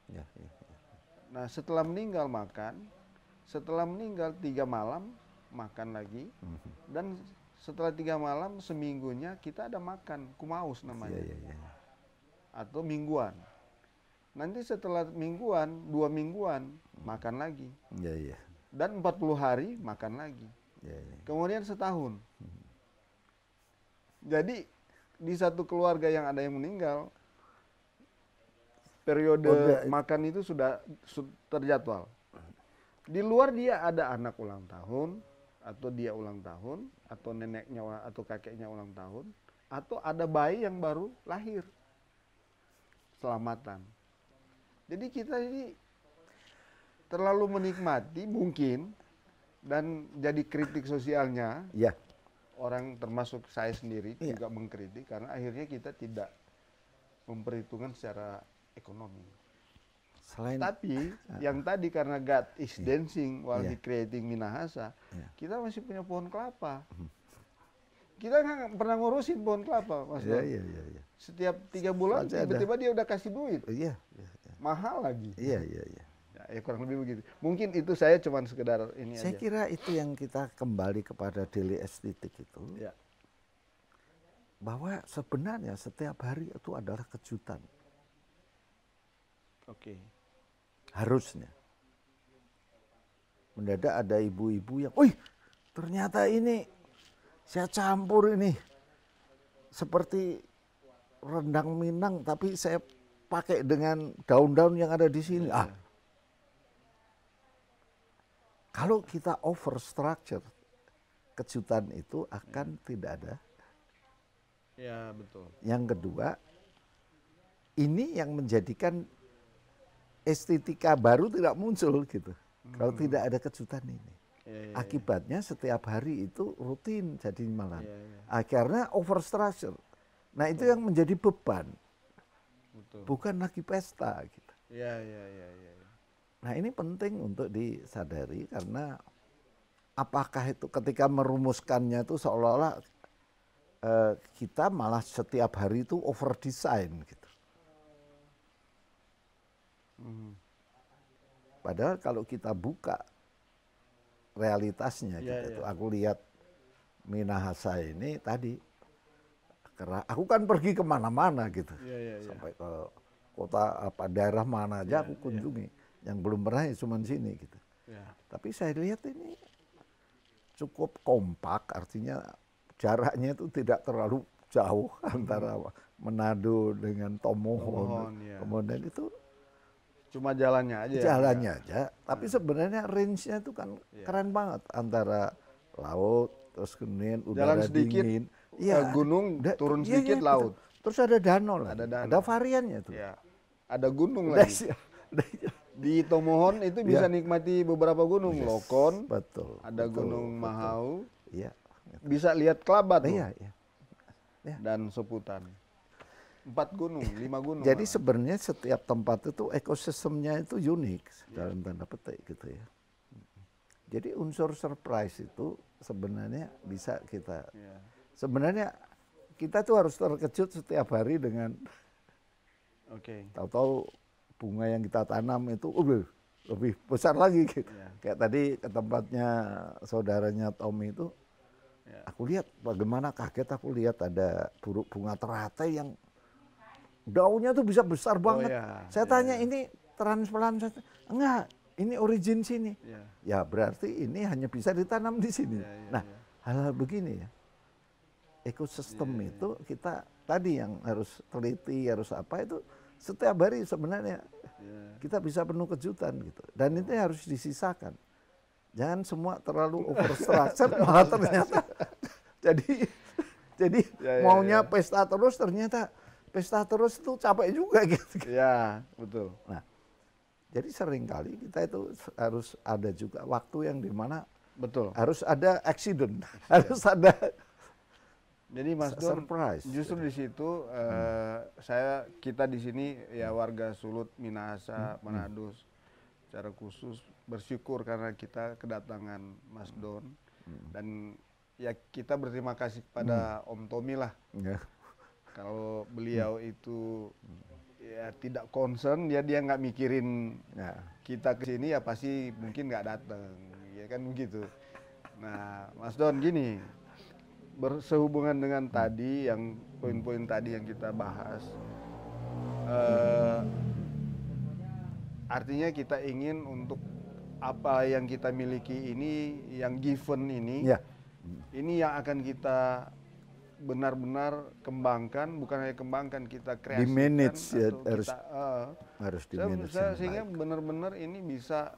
ya, ya, ya. nah setelah meninggal makan setelah meninggal tiga malam makan lagi hmm. dan setelah tiga malam seminggunya kita ada makan kumaus namanya ya, ya, ya. atau mingguan Nanti setelah mingguan, dua mingguan makan lagi. Ya, ya. Dan 40 hari makan lagi. Ya, ya. Kemudian setahun. Hmm. Jadi di satu keluarga yang ada yang meninggal periode oh, makan itu sudah terjadwal. Di luar dia ada anak ulang tahun atau dia ulang tahun atau neneknya atau kakeknya ulang tahun atau ada bayi yang baru lahir. Selamatan. Jadi kita ini terlalu menikmati mungkin dan jadi kritik sosialnya. Ya. Orang termasuk saya sendiri ya. juga mengkritik karena akhirnya kita tidak memperhitungkan secara ekonomi. Selain tapi ah. yang tadi karena God is yeah. dancing while yeah. creating Minahasa, yeah. kita masih punya pohon kelapa. Hmm. Kita kan pernah ngurusin pohon kelapa, mas. Yeah, yeah, yeah, yeah. Setiap tiga bulan tiba-tiba dia udah kasih duit. Iya. Yeah, mahal lagi. Iya, iya, iya. Ya, ya, kurang lebih begitu. Mungkin itu saya cuma sekedar ini saya aja. Saya kira itu yang kita kembali kepada daily estetik itu. Ya. Bahwa sebenarnya setiap hari itu adalah kejutan. Oke. Harusnya. Mendadak ada ibu-ibu yang, "Wih, ternyata ini saya campur ini." Seperti rendang Minang tapi saya pakai dengan daun-daun yang ada di sini. Iya. Ah. Kalau kita over structure, kejutan itu akan iya. tidak ada. Ya, betul. Yang kedua, ini yang menjadikan estetika baru tidak muncul gitu. Hmm. Kalau tidak ada kejutan ini. Ya, ya, Akibatnya setiap hari itu rutin jadi malam. Ya, ya. Akhirnya overstructure. Nah, itu yang menjadi beban Betul. bukan lagi pesta gitu. Ya, ya, ya, ya, ya. Nah ini penting untuk disadari karena apakah itu ketika merumuskannya itu seolah-olah eh, kita malah setiap hari itu over design gitu. Hmm. Padahal kalau kita buka realitasnya ya, gitu, ya. aku lihat Minahasa ini tadi karena aku kan pergi kemana-mana gitu, yeah, yeah, yeah. sampai ke kota apa daerah mana aja yeah, aku iya, iya. kunjungi. Yeah. Yang belum pernah ya cuma sini gitu. Yeah. Tapi saya lihat ini cukup kompak, artinya jaraknya itu tidak terlalu jauh [LAUGHS] hmm. antara Manado dengan Tomohon. yeah. Kemudian itu cuma jalannya aja. Ya, jalannya ya? aja, tapi hmm. sebenarnya range-nya itu kan yeah. keren banget antara laut terus kemudian udara dingin ya, gunung da, turun iya, sedikit iya, laut. Betul. Terus ada danau lah. Ada danau. Ada variannya tuh. Ya. Ada gunung lagi. Di Tomohon itu iya. bisa nikmati beberapa gunung, yes. Lokon. Betul. Ada betul, Gunung betul. Mahau. Iya. Bisa lihat kelabat iya, iya, iya. Ya. Dan Seputan. Empat gunung, lima gunung. Jadi sebenarnya setiap tempat itu ekosistemnya itu unik ya. dalam tanda petik gitu ya. Jadi unsur surprise itu sebenarnya bisa kita ya sebenarnya kita tuh harus terkejut setiap hari dengan Okay. Tahu-tahu bunga yang kita tanam itu uh, lebih besar lagi Yeah. Kayak tadi ke tempatnya saudaranya Tommy itu yeah. aku lihat bagaimana kaget aku lihat ada buruk bunga teratai yang daunnya tuh bisa besar oh, banget. Oh, iya. yeah. Saya tanya yeah. ini transplant enggak, ini origin sini. Yeah. Ya berarti ini hanya bisa ditanam di sini. Yeah, yeah, nah, iya. hal-hal begini ya ekosistem yeah. Iya, itu iya. kita tadi yang harus teliti harus apa itu setiap hari sebenarnya yeah. kita bisa penuh kejutan gitu dan oh. itu harus disisakan jangan semua terlalu [LAUGHS] overstructure malah ternyata [LAUGHS] jadi jadi yeah, yeah, maunya yeah. pesta terus ternyata pesta terus itu capek juga [LAUGHS] gitu ya betul nah jadi sering kali kita itu harus ada juga waktu yang dimana betul harus ada accident yeah. harus ada jadi Mas Don surprise. justru di situ uh, saya kita di sini ya hmm. warga Sulut, Minahasa, hmm. hmm. Manado secara khusus bersyukur karena kita kedatangan Mas Don hmm. dan ya kita berterima kasih kepada hmm. Om Tommy lah. Yeah. Kalau beliau hmm. itu ya tidak concern ya dia nggak mikirin yeah. kita ke sini ya pasti mungkin nggak datang ya kan begitu nah Mas Don gini bersehubungan dengan tadi yang poin-poin tadi yang kita bahas uh, artinya kita ingin untuk apa yang kita miliki ini yang given ini ya. ini yang akan kita benar-benar kembangkan bukan hanya kembangkan kita kreasikan di manage ya, harus uh, harus di manage sehingga benar-benar ini bisa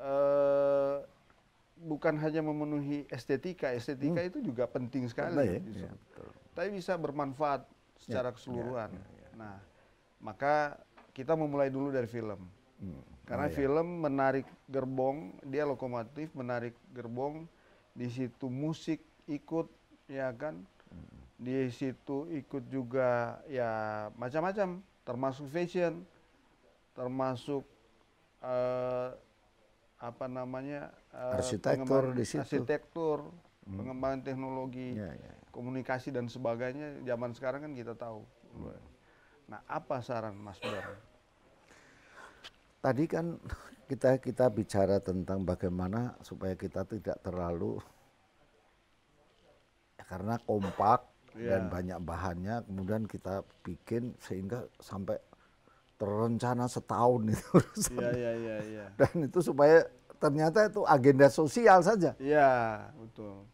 uh, bukan hanya memenuhi estetika, estetika hmm. itu juga penting sekali. ya? Ya, Tapi bisa bermanfaat secara ya, ya, keseluruhan. Ya, ya, ya. Nah, maka kita memulai dulu dari film. Hmm. Karena oh, iya. film menarik gerbong, dia lokomotif menarik gerbong, di situ musik ikut ya kan. Hmm. Di situ ikut juga ya macam-macam, termasuk fashion, termasuk uh, apa namanya uh, arsitektur di situ. Arsitektur, hmm. pengembangan teknologi, ya, ya, ya. komunikasi dan sebagainya zaman sekarang kan kita tahu. Hmm. Nah, apa saran Mas Ber? Tadi kan [LAUGHS] kita kita bicara tentang bagaimana supaya kita tidak terlalu ya, [LAUGHS] karena kompak yeah. dan banyak bahannya kemudian kita bikin sehingga sampai terencana setahun itu [LAUGHS] Iya, iya, iya, Ya. Dan itu supaya ternyata itu agenda sosial saja. Iya, betul.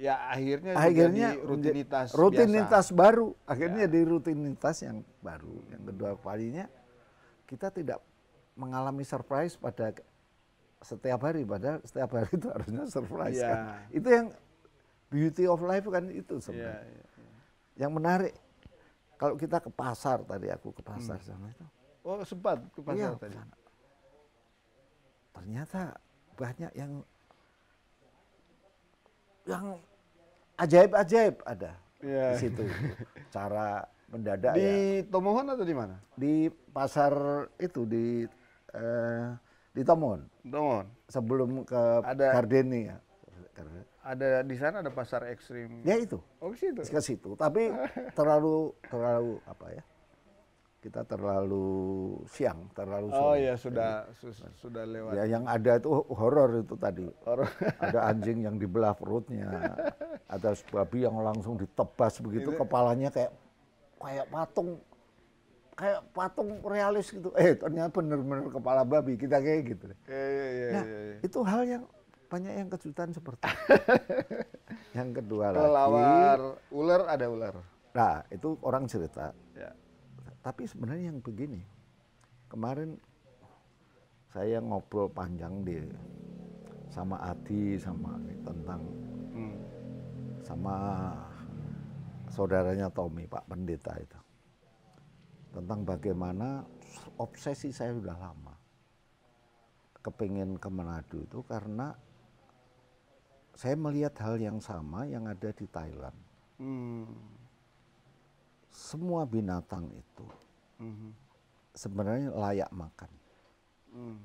Ya akhirnya, akhirnya jadi rutinitas rutinitas biasa. baru, akhirnya ya. di rutinitas yang baru. Yang kedua kalinya kita tidak mengalami surprise pada setiap hari, padahal setiap hari itu harusnya surprise ya. kan. Itu yang beauty of life kan itu iya, sebenarnya. Ya, ya, ya. Yang menarik kalau kita ke pasar tadi aku ke pasar hmm. sama itu. Oh sempat ke pasar iya, tadi. Sana. Ternyata banyak yang yang ajaib-ajaib ada yeah. di situ. [LAUGHS] Cara mendadak di ya. Tomohon atau di mana? Di pasar itu di eh, di Tomohon. Tomohon. Sebelum ke ada, Gardenia. Ya karena ada di sana ada pasar ekstrim ya itu oh ke situ ke situ tapi [LAUGHS] terlalu terlalu apa ya kita terlalu siang, terlalu oh, sore. Oh iya sudah su sudah lewat. Ya yang ada itu horor itu tadi. Horror. [LAUGHS] ada anjing yang dibelah perutnya, ada babi yang langsung ditebas begitu itu. kepalanya kayak kayak patung kayak patung realis gitu. Eh ternyata bener-bener kepala babi kita kayak gitu. Iya iya iya. Nah, ya, ya. itu hal yang banyak yang kejutan seperti [LAUGHS] yang kedua Kelawar, ular ada ular nah itu orang cerita ya. tapi sebenarnya yang begini kemarin saya ngobrol panjang di sama Adi sama tentang hmm. sama saudaranya Tommy Pak Pendeta itu tentang bagaimana obsesi saya sudah lama kepingin ke Manado itu karena saya melihat hal yang sama yang ada di Thailand. Hmm. Semua binatang itu hmm. sebenarnya layak makan. Hmm.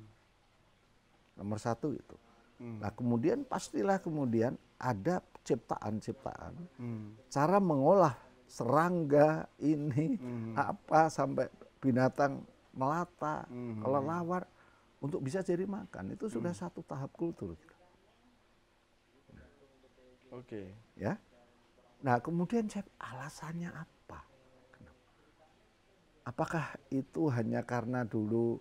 Nomor satu itu. Hmm. Nah kemudian pastilah kemudian ada ciptaan-ciptaan, hmm. cara mengolah serangga ini hmm. apa sampai binatang melata, hmm. kelelawar untuk bisa jadi makan itu sudah hmm. satu tahap kultur. Oke. Okay. Ya. Nah, kemudian saya alasannya apa? Apakah itu hanya karena dulu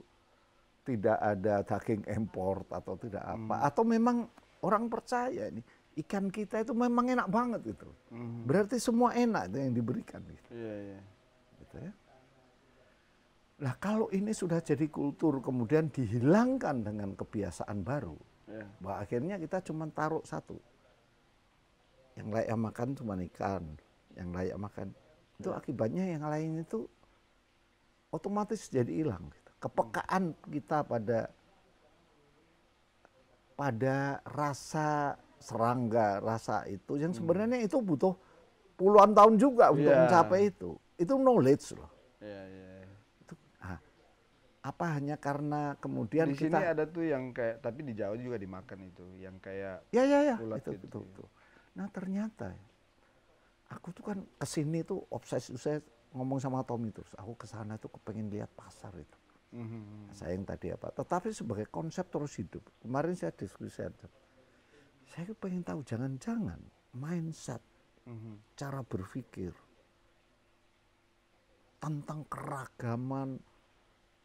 tidak ada daging import atau tidak apa hmm. atau memang orang percaya ini ikan kita itu memang enak banget itu. Hmm. Berarti semua enak itu yang diberikan gitu. yeah, Yeah. Gitu ya. Nah, kalau ini sudah jadi kultur kemudian dihilangkan dengan kebiasaan baru, yeah. bahwa akhirnya kita cuma taruh satu, yang layak makan cuma ikan, yang layak makan. Itu ya. akibatnya yang lain itu otomatis jadi hilang. Gitu. Kepekaan kita pada pada rasa serangga, rasa itu yang hmm. sebenarnya itu butuh puluhan tahun juga untuk iya. mencapai itu. Itu knowledge loh. Yeah, iya, iya. yeah. apa hanya karena kemudian di kita... sini ada tuh yang kayak tapi di Jawa juga dimakan itu, yang kayak ya ya ya itu, itu, itu, itu. Ya. Nah ternyata ya, aku tuh kan kesini tuh obses saya ngomong sama Tommy terus. Aku kesana tuh kepengen lihat pasar itu. Mm-hmm. Saya yang tadi apa. Tetapi sebagai konsep terus hidup. Kemarin saya diskusi ada. Saya pengen tahu jangan-jangan mindset, mm-hmm. cara berpikir tentang keragaman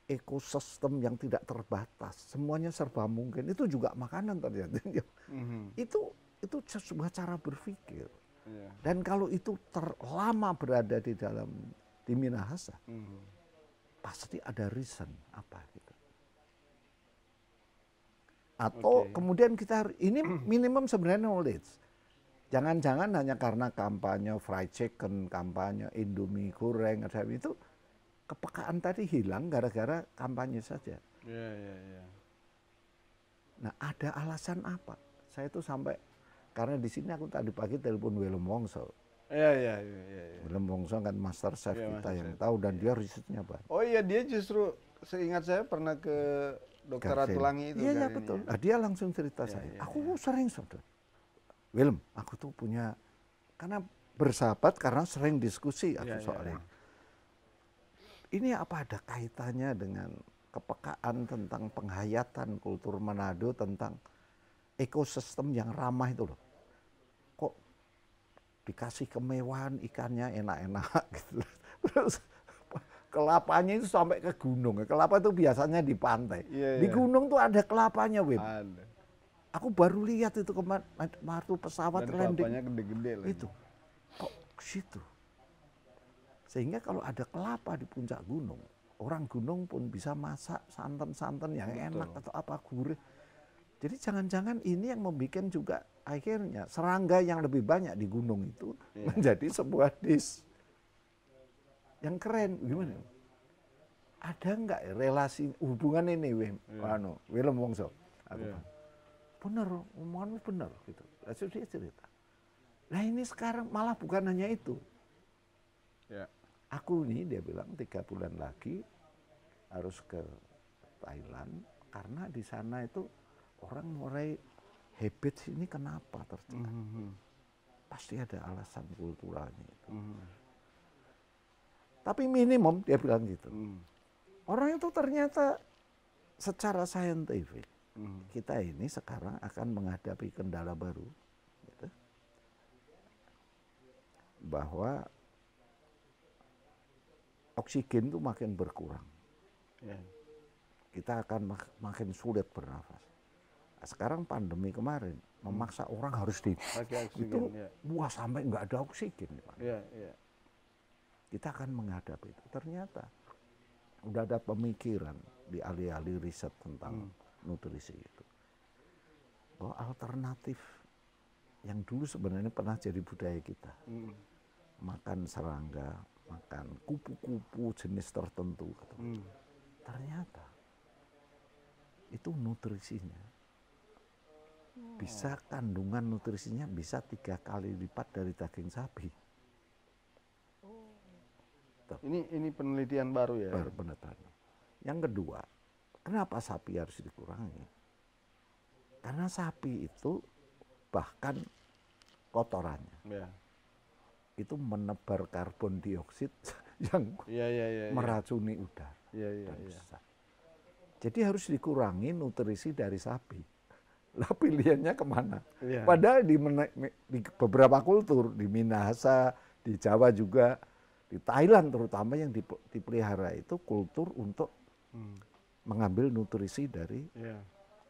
ekosistem yang tidak terbatas, semuanya serba mungkin. Itu juga makanan ternyata. Mm-hmm. [LAUGHS] Itu itu sebuah cara berpikir. Iya. Dan kalau itu terlama berada di dalam di minahasa, mm -hmm. pasti ada reason apa gitu. Atau okay. kemudian kita ini minimum sebenarnya knowledge. Jangan-jangan hanya karena kampanye fried chicken, kampanye indomie goreng, ada itu kepekaan tadi hilang gara-gara kampanye saja. Yeah, yeah, yeah. Nah ada alasan apa? Saya itu sampai karena di sini aku tadi pagi telepon Willem Wongso. Iya, iya, iya. iya ya, Willem Wongso kan master chef ya, kita yang tahu dan ya. dia risetnya banyak. Oh iya, dia justru seingat saya pernah ke dokter Ratulangi itu. Iya, iya kan, betul. Iya. Nah, dia langsung cerita ya, saya. Ya, aku ya. sering saudara. Willem, aku tuh punya karena bersahabat karena sering diskusi aku ya, soalnya. Ya, ya. Ini apa ada kaitannya dengan kepekaan tentang penghayatan kultur Manado tentang ekosistem yang ramah itu loh. Kok dikasih kemewahan ikannya enak-enak [LAUGHS] gitu. Terus kelapanya itu sampai ke gunung. Kelapa itu biasanya di pantai. Yeah, di iya. gunung tuh ada kelapanya, Wim. Aku baru lihat itu kemarin waktu pesawat Dan landing. Kelapanya gede-gede Itu. Kok ke situ? Sehingga kalau ada kelapa di puncak gunung, orang gunung pun bisa masak santan-santan yang Betul. enak atau apa gurih jadi jangan-jangan ini yang membuat juga akhirnya serangga yang lebih banyak di gunung itu yeah. menjadi sebuah dis yang keren gimana? Ada nggak relasi hubungan ini, Wim? Yeah. Iya. Anu, Wilam Wongso. Aku yeah. bener, omonganmu bener gitu. Lalu dia cerita. Nah ini sekarang malah bukan hanya itu. Yeah. Aku ini dia bilang tiga bulan lagi harus ke Thailand karena di sana itu orang mulai habit ini kenapa terjadi? Mm -hmm. Pasti ada alasan kulturalnya itu. Mm -hmm. Tapi minimum dia bilang gitu. Mm. Orang itu ternyata secara saintifik mm. kita ini sekarang akan menghadapi kendala baru, gitu. bahwa oksigen itu makin berkurang. Yeah. Kita akan mak makin sulit bernafas sekarang pandemi kemarin memaksa hmm. orang harus di itu ya. buah ya. sampai nggak ada oksigen Ya, ya. kita akan menghadapi itu ternyata udah ada pemikiran di alih-alih riset tentang hmm. nutrisi itu bahwa alternatif yang dulu sebenarnya pernah jadi budaya kita hmm. makan serangga makan kupu-kupu jenis tertentu gitu. hmm. ternyata itu nutrisinya bisa kandungan nutrisinya bisa tiga kali lipat dari daging sapi. Tuh. Oh. Ini ini penelitian baru ya. Baru penelitian. Yang kedua, kenapa sapi harus dikurangi? Karena sapi itu bahkan kotorannya ya. itu menebar karbon dioksida [LAUGHS] yang ya, ya, ya, ya. meracuni ya. udara ya, ya, ya. Jadi harus dikurangi nutrisi dari sapi. Lah pilihannya kemana? Ya. Padahal di, di beberapa kultur, di Minahasa, di Jawa juga, di Thailand terutama yang dipelihara itu kultur untuk hmm. mengambil nutrisi dari ya.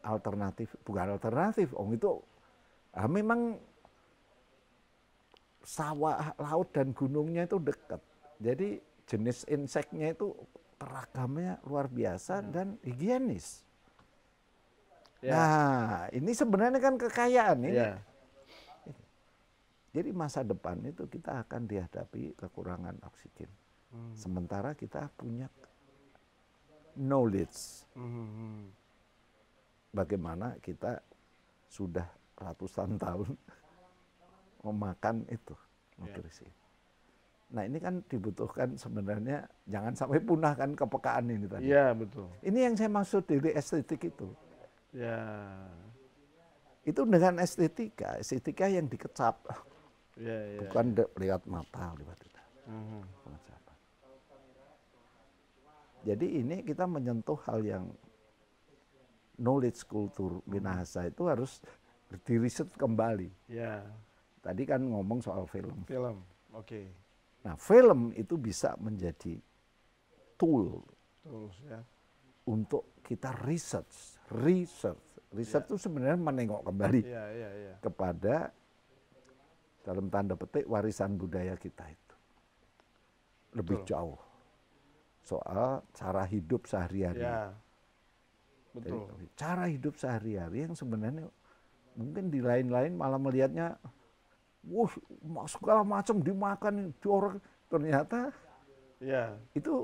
alternatif, bukan alternatif, om itu ah, memang sawah, laut dan gunungnya itu dekat. Jadi jenis inseknya itu teragamnya luar biasa ya. dan higienis. Ya. Nah, ini sebenarnya kan kekayaan ini. Ya. Jadi masa depan itu kita akan dihadapi kekurangan oksigen. Hmm. Sementara kita punya knowledge. Hmm. hmm, hmm. Bagaimana kita sudah ratusan tahun [LAUGHS] memakan itu ya. nutrisi. Yeah. Nah ini kan dibutuhkan sebenarnya jangan sampai punah kan kepekaan ini tadi. Iya betul. Ini yang saya maksud dari estetik itu. Ya. Itu dengan estetika, estetika yang dikecap. Ya, ya. Bukan ya. lewat mata, lewat itu. Uh hmm. -huh. Jadi ini kita menyentuh hal yang knowledge kultur minahasa itu harus diriset kembali. Ya. Tadi kan ngomong soal film. Film, oke. Okay. Nah film itu bisa menjadi tool. Tools ya. Untuk kita research research. Research ya. itu yeah. sebenarnya menengok kembali yeah, yeah, yeah. kepada dalam tanda petik warisan budaya kita itu lebih Betul. jauh soal cara hidup sehari-hari. Yeah. Betul. cara hidup sehari-hari yang sebenarnya mungkin di lain-lain malah melihatnya, wah segala macam dimakan jorok ternyata ya. itu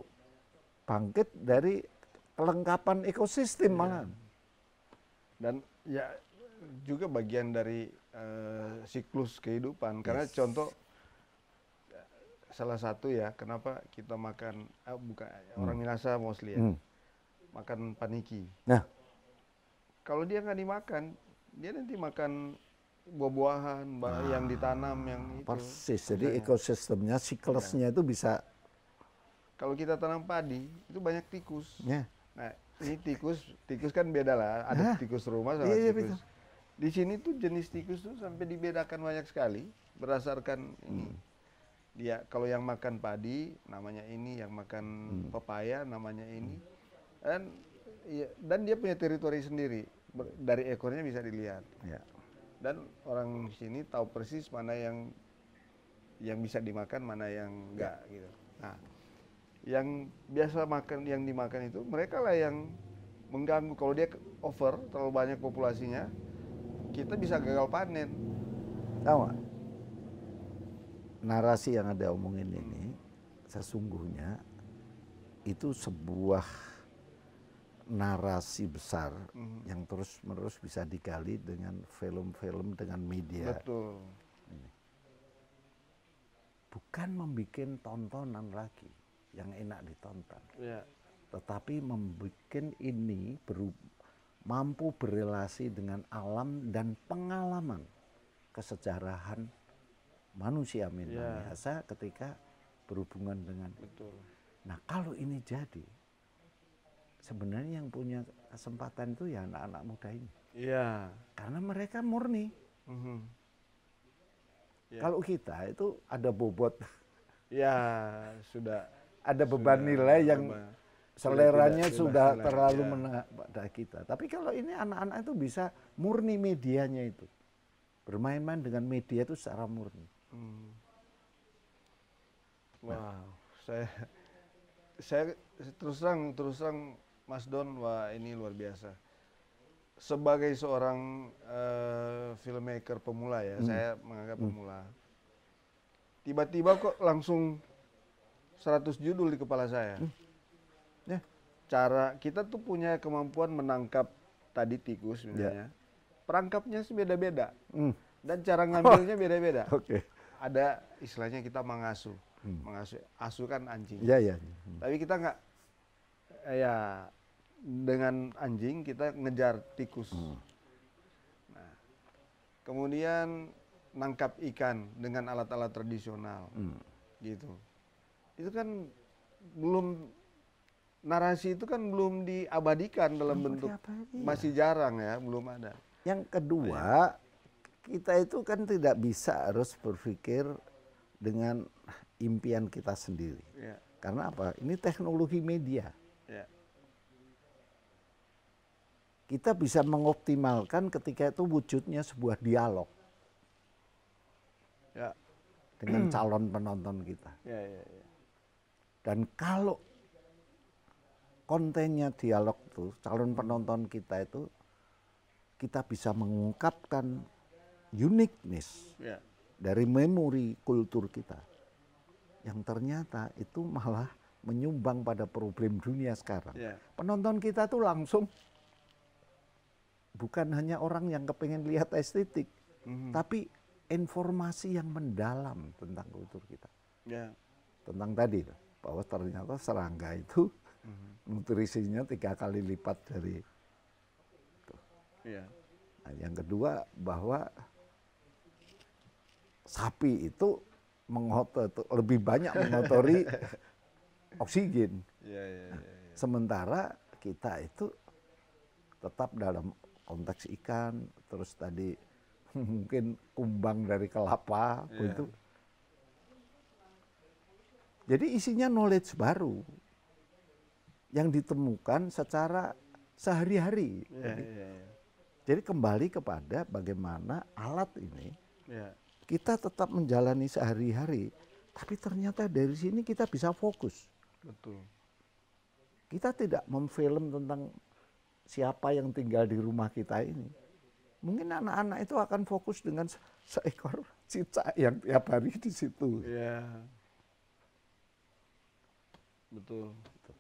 bangkit dari kelengkapan ekosistem ya dan ya juga bagian dari uh, siklus kehidupan karena yes. contoh salah satu ya kenapa kita makan ah, bukan hmm. orang Minasa mostly ya hmm. makan paniki nah kalau dia nggak dimakan dia nanti makan buah-buahan nah, yang ditanam yang persis. itu persis jadi makanya. ekosistemnya siklusnya ya. itu bisa kalau kita tanam padi itu banyak tikus ya. nah ini tikus, tikus kan beda lah. Ada Hah? tikus rumah sama iya, iya tikus. Iya, di sini tuh jenis tikus tuh sampai dibedakan banyak sekali berdasarkan ini. Hmm. Dia kalau yang makan padi namanya ini, yang makan hmm. pepaya namanya ini. Dan ya, dan dia punya teritori sendiri. Dari ekornya bisa dilihat. Ya. Dan orang sini tahu persis mana yang yang bisa dimakan, mana yang enggak ya. gitu. Nah, yang biasa makan yang dimakan itu mereka lah yang mengganggu kalau dia over terlalu banyak populasinya kita bisa gagal panen tahu gak? narasi yang ada omongin ini sesungguhnya itu sebuah narasi besar mm-hmm. yang terus-menerus bisa digali dengan film-film dengan media. Betul. Bukan membuat tontonan lagi yang enak ditonton. Ya. Tetapi membuat ini beru, mampu berrelasi dengan alam dan pengalaman kesejarahan manusia minimal ya. ketika berhubungan dengan. Betul. Nah kalau ini jadi, sebenarnya yang punya kesempatan itu ya anak-anak muda ini. Iya. Karena mereka murni. Mm -hmm. ya. Kalau kita itu ada bobot. Ya, sudah ada beban sudah nilai yang seleranya sudah, sudah, terlalu ya. menengah pada kita. Tapi kalau ini anak-anak itu bisa murni medianya itu. Bermain-main dengan media itu secara murni. Hmm. Wow, nah. saya saya terus terang terus terang Mas Don wah ini luar biasa. Sebagai seorang uh, filmmaker pemula ya, hmm. saya menganggap hmm. pemula. Tiba-tiba kok langsung 100 judul di kepala saya. Hmm. Ya, cara kita tuh punya kemampuan menangkap tadi tikus sebenarnya. Ya. Perangkapnya sih beda-beda. Hmm. Dan cara ngambilnya [LAUGHS] beda-beda. Oh. Oke. Okay. Ada istilahnya kita mengasuh. Hmm. Mengasuh asuh kan anjing. Iya, iya. Hmm. Tapi kita nggak eh, ya dengan anjing kita ngejar tikus. Hmm. Nah, kemudian nangkap ikan dengan alat-alat tradisional. Hmm. Gitu itu kan belum narasi itu kan belum diabadikan dalam bentuk masih jarang ya, belum ada. Yang kedua, iya. kita itu kan tidak bisa harus berpikir dengan impian kita sendiri. Ya. Karena apa? Ini teknologi media. Ya. Kita bisa mengoptimalkan ketika itu wujudnya sebuah dialog. Ya. Dengan calon penonton kita. Ya, ya, ya dan kalau kontennya dialog itu calon penonton kita itu kita bisa mengungkapkan uniqueness ya. dari memori kultur kita yang ternyata itu malah menyumbang pada problem dunia sekarang. Ya. Penonton kita tuh langsung bukan hanya orang yang kepengen lihat estetik, mm -hmm. tapi informasi yang mendalam tentang kultur kita. ya. Tentang tadi. Tuh bahwa ternyata serangga itu mhm. nutrisinya tiga kali lipat dari itu. Iya. Nah, yang kedua bahwa sapi itu lebih banyak mengotori [LAUGHS] oksigen. Iya, iya, nah, sementara kita itu tetap dalam konteks ikan, terus tadi [LAUGHS] mungkin kumbang dari kelapa yeah. itu jadi isinya knowledge baru yang ditemukan secara sehari-hari. Yeah, jadi, yeah, yeah. jadi kembali kepada bagaimana alat ini yeah. kita tetap menjalani sehari-hari, tapi ternyata dari sini kita bisa fokus. Betul. Kita tidak memfilm tentang siapa yang tinggal di rumah kita ini mungkin anak-anak itu akan fokus dengan seekor [LAUGHS] cicak yang tiap hari di situ. Yeah betul gitu.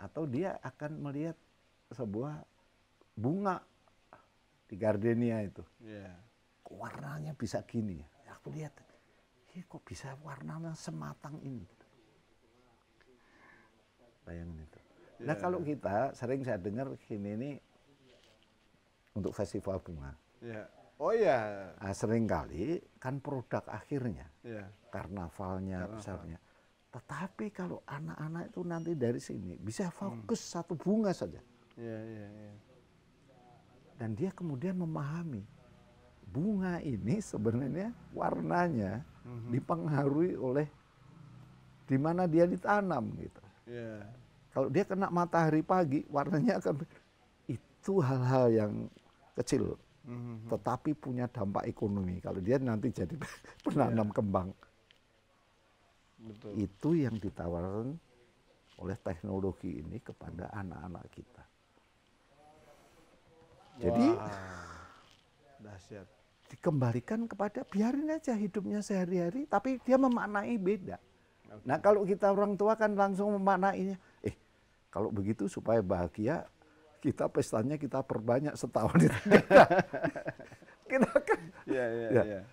atau dia akan melihat sebuah bunga di gardenia itu yeah. warnanya bisa gini ya? aku lihat ini kok bisa warnanya sematang ini bayangin itu yeah. nah iya. kalau kita sering saya dengar gini ini untuk festival bunga yeah. Oh iya. Nah, kali kan produk akhirnya, yeah. karnavalnya, besarnya, tetapi kalau anak-anak itu nanti dari sini bisa hmm. fokus hmm. satu bunga saja. Yeah, yeah, yeah. Dan dia kemudian memahami bunga ini sebenarnya warnanya hmm dipengaruhi oleh di mana dia ditanam gitu. Yeah. Kalau dia kena matahari pagi warnanya akan itu hal-hal yang kecil, mm-hmm. tetapi punya dampak ekonomi. Kalau dia nanti jadi [LAUGHS] penanam yeah. kembang Betul. Itu yang ditawarkan oleh teknologi ini kepada anak-anak kita. Jadi Wah, Dikembalikan kepada biarin aja hidupnya sehari-hari, tapi dia memaknai beda. Okay. Nah kalau kita orang tua kan langsung memaknainya, eh kalau begitu supaya bahagia kita pestanya kita perbanyak setahun [LAUGHS] kita kan. Yeah, yeah, ya. Yeah.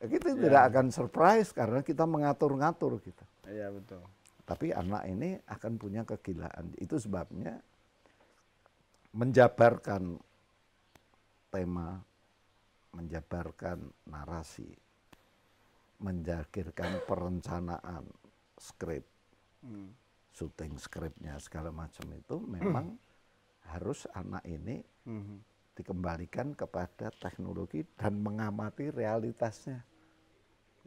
Ya kita ya. tidak akan surprise karena kita mengatur-ngatur kita. Gitu. Iya betul. Tapi anak ini akan punya kegilaan. Itu sebabnya menjabarkan tema, menjabarkan narasi, menjakirkan perencanaan skrip, hmm. syuting skripnya segala macam itu memang hmm. [CLEARS THROAT] harus anak ini hmm dikembalikan kepada teknologi dan mengamati realitasnya.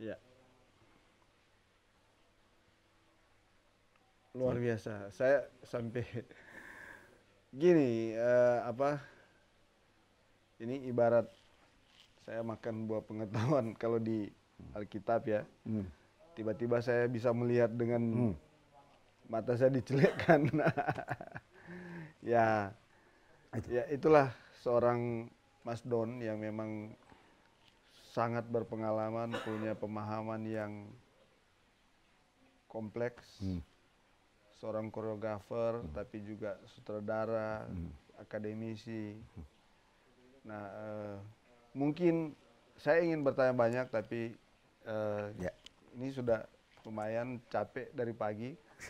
Ya. Luar biasa. Saya sampai gini uh, apa ini ibarat saya makan buah pengetahuan [LAUGHS] kalau di hmm. Alkitab ya. Hmm. Tiba-tiba saya bisa melihat dengan hmm. mata saya dicelekkan. [LAUGHS] ya. Ya itulah seorang Mas Don yang memang sangat berpengalaman, punya pemahaman yang kompleks. Hmm. Seorang koreografer hmm. tapi juga sutradara, hmm. akademisi. Hmm. Nah, uh, mungkin saya ingin bertanya banyak tapi uh, ya. ini sudah lumayan capek dari pagi. [LAUGHS]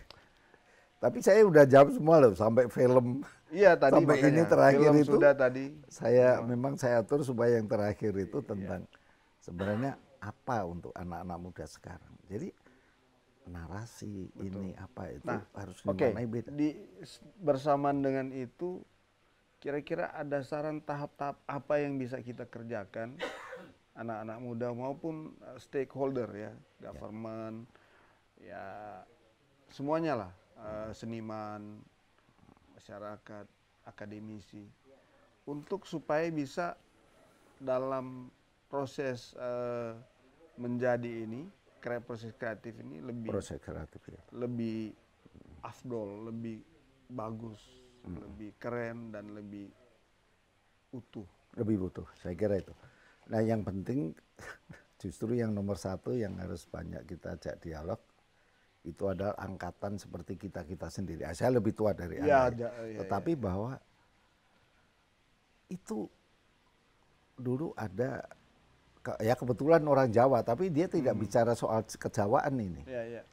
Tapi saya udah jawab semua loh sampai film. Iya tadi sampai makanya, ini terakhir itu sudah tadi. Saya iya. memang saya atur supaya yang terakhir itu iya. tentang iya. sebenarnya apa untuk anak-anak muda sekarang. Jadi narasi Betul. ini apa itu nah, harus dimaknai okay. Di, bersamaan dengan itu kira-kira ada saran tahap-tahap apa yang bisa kita kerjakan anak-anak muda maupun eh, stakeholder ya, ya, government ya, ya semuanya lah, uh, seniman, masyarakat, akademisi untuk supaya bisa dalam proses uh, menjadi ini kreatif proses kreatif ini lebih proses kreatif ya. lebih afdol lebih bagus hmm. lebih keren dan lebih utuh lebih utuh saya kira itu nah yang penting [LAUGHS] justru yang nomor satu yang harus banyak kita ajak dialog itu ada angkatan seperti kita kita sendiri. Ah, saya lebih tua dari ya, anda. Ya. Ya, Tetapi ya. bahwa itu dulu ada ya kebetulan orang Jawa, tapi dia tidak hmm. bicara soal kejawaan ini. Ya, ya.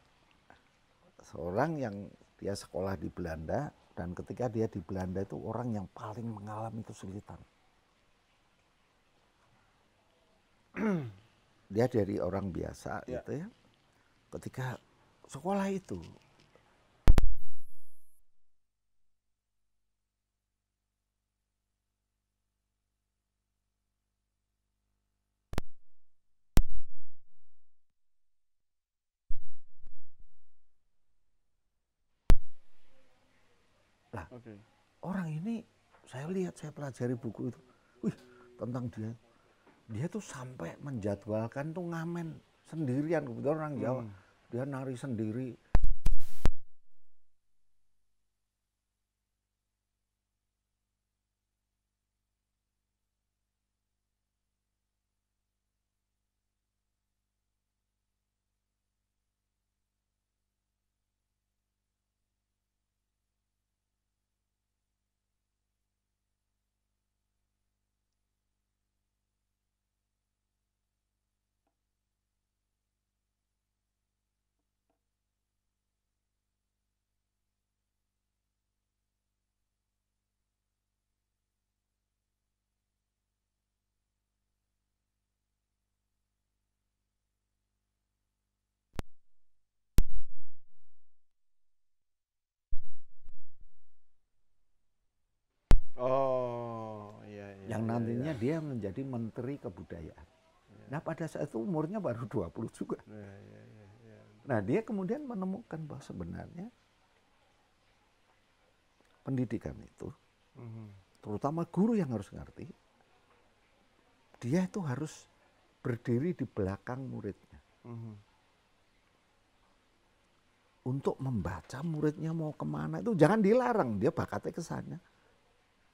Seorang yang dia sekolah di Belanda dan ketika dia di Belanda itu orang yang paling mengalami kesulitan. [CLEARS THROAT] dia dari orang biasa ya. gitu ya. Ketika sekolah itu lah okay. orang ini saya lihat saya pelajari buku itu wih tentang dia dia tuh sampai menjadwalkan tuh ngamen sendirian kebetulan orang Jawa hmm dia nari sendiri nantinya nantinya iya. dia menjadi menteri kebudayaan. Iya. Nah pada saat itu umurnya baru 20 juga. Iya, nah dia kemudian menemukan bahwa sebenarnya pendidikan itu, mhm. terutama guru yang harus ngerti, dia itu harus berdiri di belakang muridnya. Mhm. Untuk membaca muridnya mau kemana itu jangan dilarang, dia bakatnya ke sana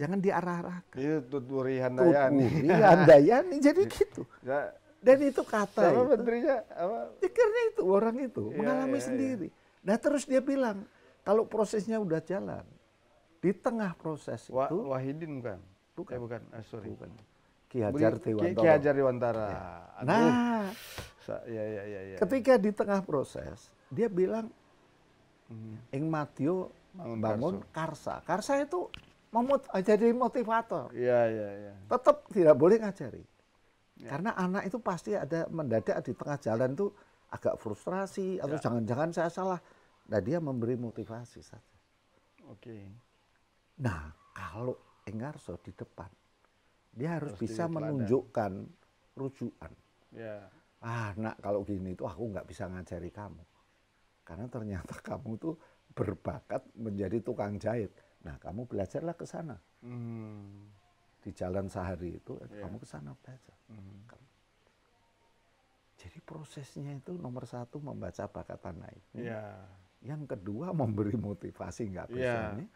Jangan diarah-arahkan. Itu iya, Tuturi Handayani. Tuturi Handayani. [LAUGHS] Jadi gitu. Ya. Dan itu kata Sama itu. menterinya apa? Pikirnya itu orang itu ya, mengalami ya, sendiri. Ya. Nah terus dia bilang kalau prosesnya udah jalan di tengah proses Wa, itu Wahidin bukan? Bukan. Ya, bukan. Ah, sorry. Bukan. Ki Hajar Tewantara. Ki Hajar Tewantara. Ya. Nah, Nah, ya, ya, ya, ya. ketika di tengah proses, dia bilang, hmm. Ing Matio bangun, karsa. Karsa itu memot ah, jadi motivator. Iya, iya, iya. Tetap tidak boleh ngajari. Ya. Karena anak itu pasti ada mendadak di tengah jalan itu agak frustrasi atau ya. jangan-jangan saya salah. Nah, dia memberi motivasi saja. Oke. Nah, kalau Engarso di depan, dia harus, harus bisa menunjukkan rujukan. Ya. Ah, nak kalau gini itu aku nggak bisa ngajari kamu. Karena ternyata [LAUGHS] kamu tuh berbakat menjadi tukang jahit. Nah, kamu belajarlah ke sana. Hmm. Di jalan sehari itu yeah. kamu ke sana belajar. Hmm. Jadi prosesnya itu nomor satu membaca bakat tanah ini. Yeah. Yang kedua memberi motivasi nggak iya. bisa Yeah.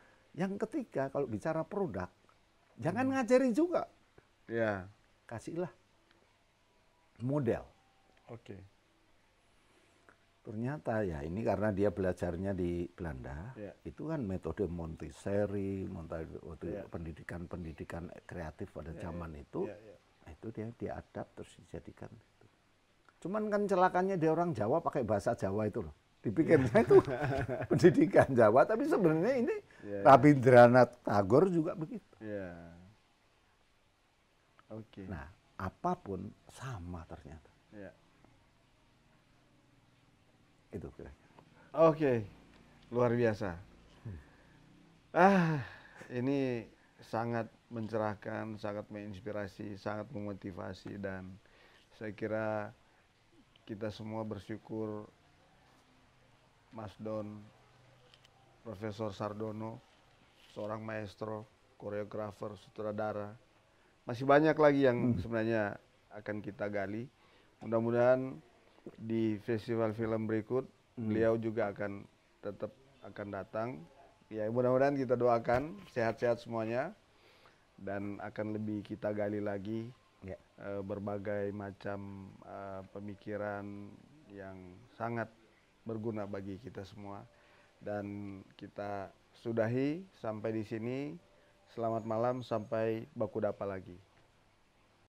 Yang ketiga kalau bicara produk, hmm. jangan ngajari juga. Yeah. Kasihlah model. Oke. Okay. Ternyata ya ini karena dia belajarnya di Belanda, yeah. itu kan metode Montessori, Montessori yeah. pendidikan-pendidikan kreatif pada yeah, ya. zaman yeah. itu, yeah, ya. yeah. itu dia diadap terus dijadikan. Itu. Cuman kan celakanya dia orang Jawa pakai bahasa Jawa itu loh. Dipikirnya yeah. itu [LAUGHS] pendidikan Jawa, tapi sebenarnya ini yeah, yeah. Rabindranath Tagore juga begitu. Yeah. Oke. Okay. Nah, apapun sama ternyata. Yeah itu kira Oke, luar biasa. Ah, ini sangat mencerahkan, sangat menginspirasi, sangat memotivasi dan saya kira kita semua bersyukur Mas Don, Profesor Sardono, seorang maestro, koreografer, sutradara. Masih banyak lagi yang hmm. sebenarnya akan kita gali. Mudah-mudahan di festival film berikut hmm. beliau juga akan tetap akan datang. Ya mudah-mudahan kita doakan sehat-sehat semuanya dan akan lebih kita gali lagi yeah. Ya. uh, berbagai macam uh, pemikiran yang sangat berguna bagi kita semua dan kita sudahi sampai di sini. Selamat malam sampai baku dapat lagi.